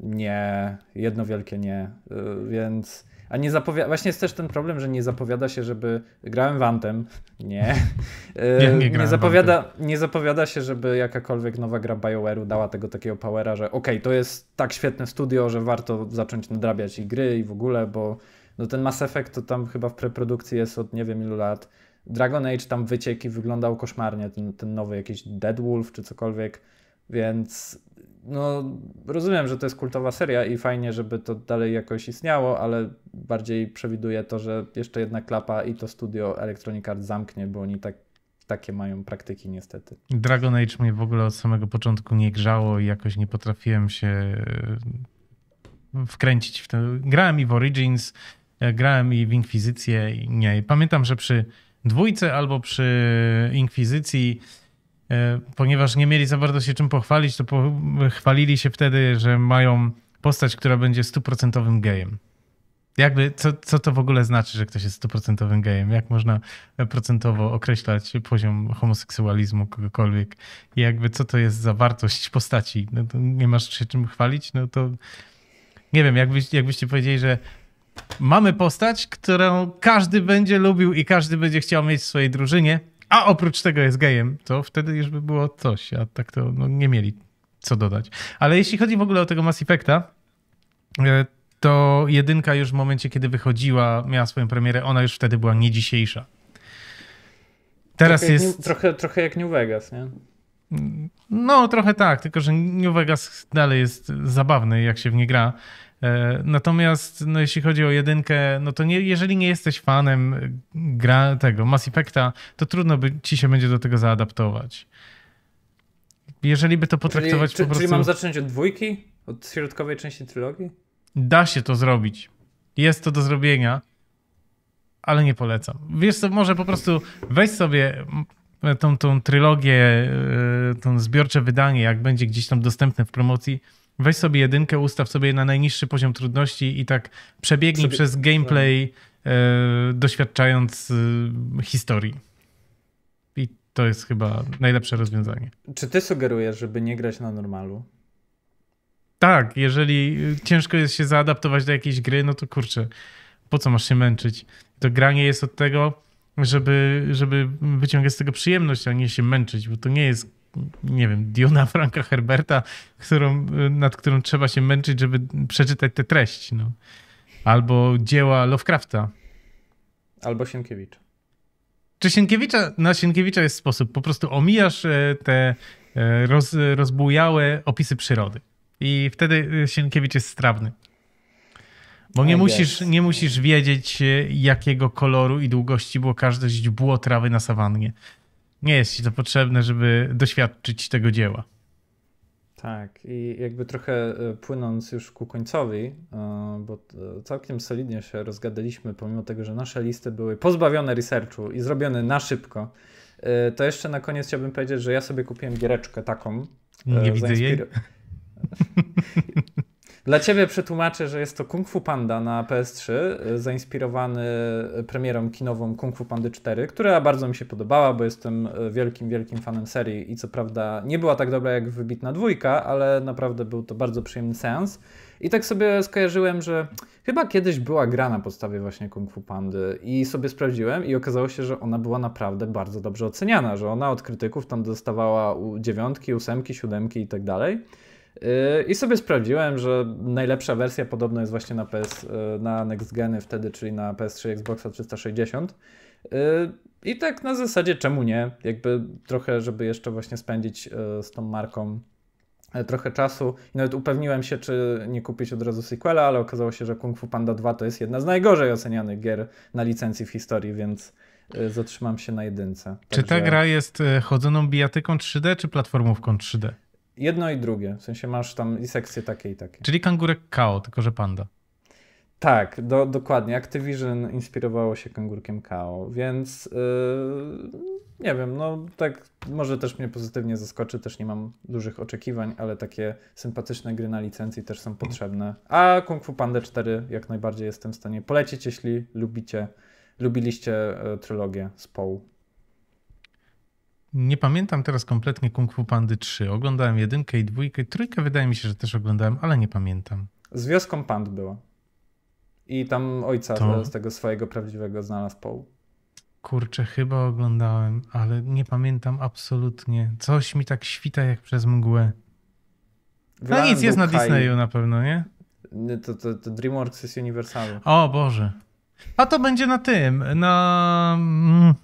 nie, jedno wielkie nie, yy, więc a nie zapowiada... Właśnie jest też ten problem, że nie zapowiada się, żeby... Grałem Wantem. Nie. Nie, e, nie, nie zapowiada, nie zapowiada się, żeby jakakolwiek nowa gra BioWare'u dała tego takiego powera, że okej, okay, to jest tak świetne studio, że warto zacząć nadrabiać i gry i w ogóle, bo no ten Mass Effect to tam chyba w preprodukcji jest od nie wiem ilu lat. Dragon Age tam wycieki wyglądał koszmarnie, ten, ten nowy jakiś Dead Wolf czy cokolwiek, więc no, rozumiem, że to jest kultowa seria i fajnie, żeby to dalej jakoś istniało, ale bardziej przewiduję to, że jeszcze jedna klapa i to studio Electronic Arts zamknie, bo oni tak, takie mają praktyki niestety. Dragon Age mnie w ogóle od samego początku nie grzało i jakoś nie potrafiłem się e, wkręcić w to. Grałem i w Origins, e, grałem i w Inkwizycję i nie. Pamiętam, że przy dwójce albo przy Inkwizycji E, ponieważ nie mieli za bardzo się czym pochwalić, to chwalili się wtedy, że mają postać, która będzie stuprocentowym gejem. Jakby, co, co to w ogóle znaczy, że ktoś jest stuprocentowym gejem? Jak można procentowo określać poziom homoseksualizmu kogokolwiek? I jakby, co to jest za wartość postaci? No to nie masz się czym chwalić? No to nie wiem, jakby, jakbyście powiedzieli, że mamy postać, którą każdy będzie lubił i każdy będzie chciał mieć w swojej drużynie, a oprócz tego jest gejem, to wtedy już by było coś, a tak to no, nie mieli co dodać. Ale jeśli chodzi w ogóle o tego Mass Effecta, e, to jedynka już w momencie, kiedy wychodziła, miała swoją premierę, ona już wtedy była nie dzisiejsza. Teraz trochę jest. trochę, trochę jak New Vegas, nie? No, trochę tak, tylko że New Vegas dalej jest zabawny, jak się w nie gra. E, natomiast no, jeśli chodzi o jedynkę, no to nie, jeżeli nie jesteś fanem gra tego Mass Effecta, to trudno by ci się będzie do tego zaadaptować. Jeżeli by to potraktować czyli, po prostu... Czyli mam zacząć od dwójki? Od środkowej części trylogii? Da się to zrobić. Jest to do zrobienia, ale nie polecam. Wiesz co, może po prostu weź sobie tą, tą trylogię, e, tą zbiorcze wydanie, jak będzie gdzieś tam dostępne w promocji, weź sobie jedynkę, ustaw sobie na najniższy poziom trudności i tak przebiegnij sobie... przez gameplay, no. e, doświadczając e, historii. I to jest chyba najlepsze rozwiązanie. Czy ty sugerujesz, żeby nie grać na normalu? Tak, jeżeli e, ciężko jest się zaadaptować do jakiejś gry, no to kurczę, po co masz się męczyć? To granie jest od tego, żeby, żeby wyciągać z tego przyjemność, a nie się męczyć, bo to nie jest nie wiem, Diona Franka Herberta, którą, nad którą trzeba się męczyć, żeby przeczytać te treści. No. Albo dzieła Lovecrafta. Albo Sienkiewicza. Czy Sienkiewicza? Na Sienkiewicza jest sposób. Po prostu omijasz e, te e, roz, rozbujałe opisy przyrody. I wtedy e, Sienkiewicz jest strawny. Bo nie musisz, nie musisz wiedzieć, jakiego koloru i długości było każde źdźbło trawy na sawannie nie jest ci to potrzebne, żeby doświadczyć tego dzieła. Tak, i jakby trochę e, płynąc już ku końcowi, e, bo e, całkiem solidnie się rozgadaliśmy, pomimo tego, że nasze listy były pozbawione researchu i zrobione na szybko, to jeszcze na koniec chciałbym powiedzieć, że ja sobie kupiłem giereczkę taką. Nie widzę jej. Dla ciebie przetłumaczę, że jest to Kung Fu Panda na PS3, y, zainspirowany premierą kinową Kung Fu Pandy 4, która bardzo mi się podobała, bo jestem y, wielkim, wielkim fanem serii i co prawda nie była tak dobra jak wybitna dwójka, ale naprawdę był to bardzo przyjemny seans. I tak sobie skojarzyłem, że chyba kiedyś była gra na podstawie właśnie Kung Fu Pandy i sobie sprawdziłem i okazało się, że ona była naprawdę bardzo dobrze oceniana, że ona od krytyków tam dostawała dziewiątki, ósemki, siódemki i tak dalej. Yy, I sobie sprawdziłem, że najlepsza wersja podobno jest właśnie na PS, yy, na Next Geny wtedy, czyli na PS3 Xboxa 360. Yy, I tak na zasadzie czemu nie? Jakby trochę, żeby jeszcze właśnie spędzić z tą marką trochę czasu i nawet upewniłem się, czy nie kupić od razu sequela, ale okazało się, że Kung Fu Panda 2 to jest jedna z najgorzej ocenianych gier na licencji w historii, więc zatrzymam się na jedynce. Czy ta gra jest chodzoną bijatyką 3D, czy platformówką 3D? Jedno i drugie. W sensie masz tam i sekcje takie i takie. Czyli kangurek KO, tylko że panda. Tak, do, dokładnie. Activision inspirowało się kangurkiem KO, więc yy, nie wiem, no tak może też mnie pozytywnie zaskoczy, też nie mam dużych oczekiwań, ale takie sympatyczne gry na licencji też są potrzebne. A Kung Fu Panda 4 jak najbardziej jestem w stanie polecić, jeśli lubicie, lubiliście e, trylogię z Poł. Nie pamiętam teraz kompletnie Kung Fu Pandy 3. Oglądałem jedynkę i dwójkę. Trójkę wydaje mi się, że też oglądałem, ale nie pamiętam. Z wioską Pand była. I tam ojca to... z tego swojego prawdziwego znalazł Paul. Kurczę, chyba oglądałem, ale nie pamiętam absolutnie. Coś mi tak świta jak przez mgłę. No nic, jest na Disneyu na pewno, nie? To, to, to DreamWorks jest Universalu. O Boże. A to będzie na tym, na... Mm,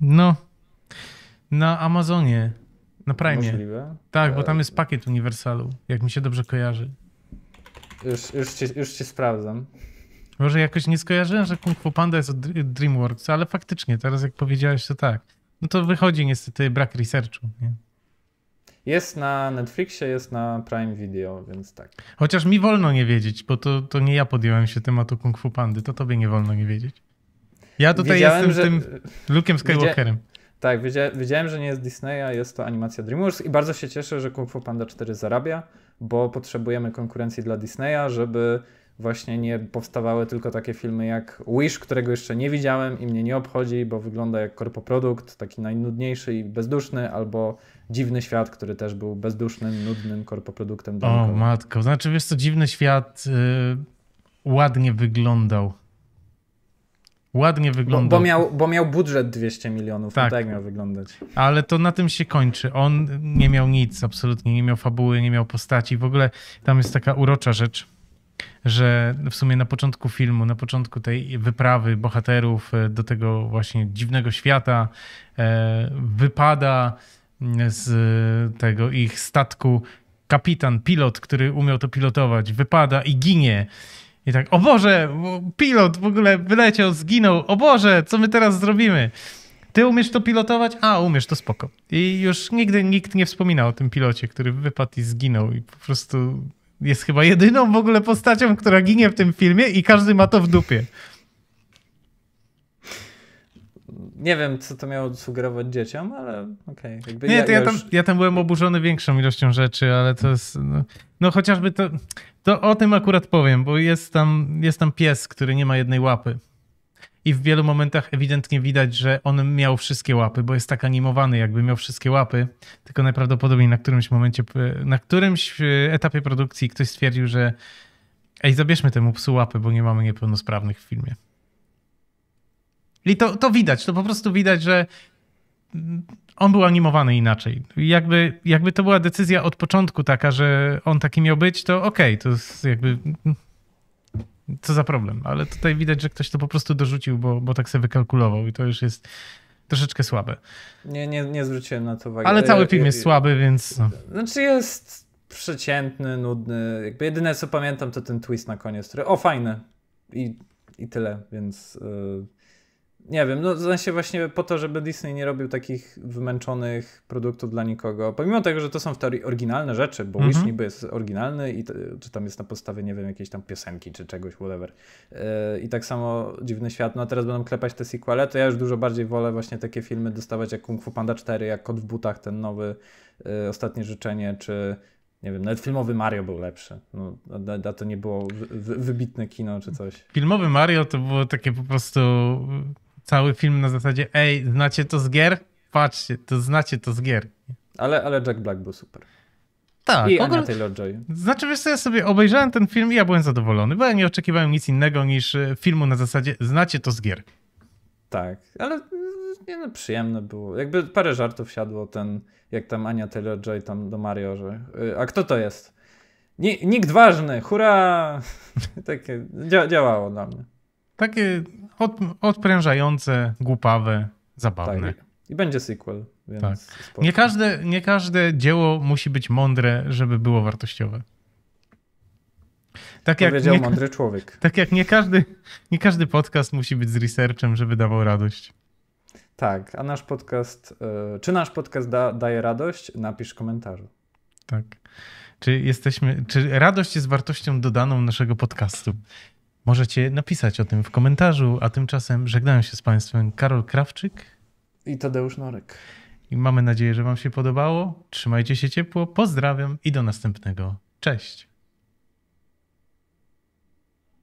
no... Na Amazonie, na Prime. Możliwe. Tak, bo tam e, jest pakiet Uniwersalu, jak mi się dobrze kojarzy. Już, już, ci, już ci sprawdzam. Może jakoś nie skojarzyłem, że Kung Fu Panda jest od DreamWorks, ale faktycznie, teraz jak powiedziałeś, to tak. No to wychodzi niestety brak researchu. Nie? Jest na Netflixie, jest na Prime Video, więc tak. Chociaż mi wolno nie wiedzieć, bo to, to nie ja podjąłem się tematu Kung Fu Pandy, to tobie nie wolno nie wiedzieć. Ja tutaj jestem że... tym Luke'em Skywalkerem. Tak, wiedziałem, że nie jest Disneya, jest to animacja DreamWorks i bardzo się cieszę, że Kung Fu Panda 4 zarabia, bo potrzebujemy konkurencji dla Disneya, żeby właśnie nie powstawały tylko takie filmy jak Wish, którego jeszcze nie widziałem i mnie nie obchodzi, bo wygląda jak korpoprodukt, taki najnudniejszy i bezduszny, albo Dziwny Świat, który też był bezdusznym, nudnym korpoproduktem. O, matko, znaczy wiesz co, Dziwny Świat yy, ładnie wyglądał Ładnie wyglądał. Bo, bo, miał, bo miał budżet 200 milionów, no tak. tak miał wyglądać. Ale to na tym się kończy. On nie miał nic absolutnie, nie miał fabuły, nie miał postaci. W ogóle tam jest taka urocza rzecz, że w sumie na początku filmu, na początku tej wyprawy bohaterów e, do tego właśnie dziwnego świata e, wypada mm, z tego ich statku kapitan, pilot, który umiał to pilotować, wypada i ginie. I tak, o Boże, pilot w ogóle wyleciał, zginął, o Boże, co my teraz zrobimy? Ty umiesz to pilotować? A, umiesz, to spoko. I już nigdy nikt nie wspominał o tym pilocie, który wypadł i zginął i po prostu jest chyba jedyną w ogóle postacią, która ginie w tym filmie i każdy ma to w dupie. Nie wiem, co to miało sugerować dzieciom, ale okej. Okay. Nie, ja, to ja, już... tam, ja tam byłem oburzony większą ilością rzeczy, ale to jest... No, no, chociażby to, to o tym akurat powiem, bo jest tam, jest tam pies, który nie ma jednej łapy. I w wielu momentach ewidentnie widać, że on miał wszystkie łapy, bo jest tak animowany, jakby miał wszystkie łapy. Tylko najprawdopodobniej na którymś momencie, na którymś e, etapie produkcji ktoś stwierdził, że ej, zabierzmy temu psu łapy, bo nie mamy niepełnosprawnych w filmie. I to, to widać, to po prostu widać, że on był animowany inaczej. Jakby, jakby to była decyzja od początku taka, że on taki miał być, to okej, okay, to jest jakby co za problem. Ale tutaj widać, że ktoś to po prostu dorzucił, bo, bo tak sobie wykalkulował i to już jest troszeczkę słabe. Nie, nie, nie zwróciłem na to uwagi. Ale cały film jest słaby, więc... No. Znaczy jest przeciętny, nudny. Jakby jedyne co pamiętam to ten twist na koniec, który o fajne i, i tyle, więc... Yy nie wiem, no w sensie właśnie po to, żeby Disney nie robił takich wymęczonych produktów dla nikogo. Pomimo tego, że to są w teorii oryginalne rzeczy, bo mm -hmm. Wish niby jest oryginalny i czy tam jest na podstawie, nie wiem, jakiejś tam piosenki czy czegoś, whatever. Yy, I tak samo Dziwny Świat, no a teraz będą klepać te sequele, to ja już dużo bardziej wolę właśnie takie filmy dostawać jak Kung Fu Panda 4, jak Kot w butach, ten nowy, yy, Ostatnie Życzenie, czy nie wiem, nawet filmowy Mario był lepszy. No, a, a to nie było wybitne kino czy coś. Filmowy Mario to było takie po prostu cały film na zasadzie, ej, znacie to z gier? Patrzcie, to znacie to z gier. Ale, ale Jack Black był super. Tak. I Ania Taylor-Joy. Znaczy, wiesz co, ja sobie obejrzałem ten film i ja byłem zadowolony, bo ja nie oczekiwałem nic innego niż e, filmu na zasadzie, znacie to z gier. Tak, ale nie no, przyjemne było. Jakby parę żartów siadło ten, jak tam Ania Taylor-Joy tam do Mario, że e, a kto to jest? Nikt ważny, hura! Takie działało dla mnie. Takie od, odprężające, głupawe, zabawne. Tak. I będzie sequel. Więc tak. nie, każde, nie każde dzieło musi być mądre, żeby było wartościowe. Tak jak nie, mądry człowiek. Tak jak nie każdy, nie każdy podcast musi być z researchem, żeby dawał radość. Tak, a nasz podcast, e, czy nasz podcast da, daje radość? Napisz w komentarzu. Tak. Czy jesteśmy, czy radość jest wartością dodaną naszego podcastu? Możecie napisać o tym w komentarzu, a tymczasem żegnają się z Państwem Karol Krawczyk i Tadeusz Norek. I mamy nadzieję, że Wam się podobało. Trzymajcie się ciepło, pozdrawiam i do następnego. Cześć!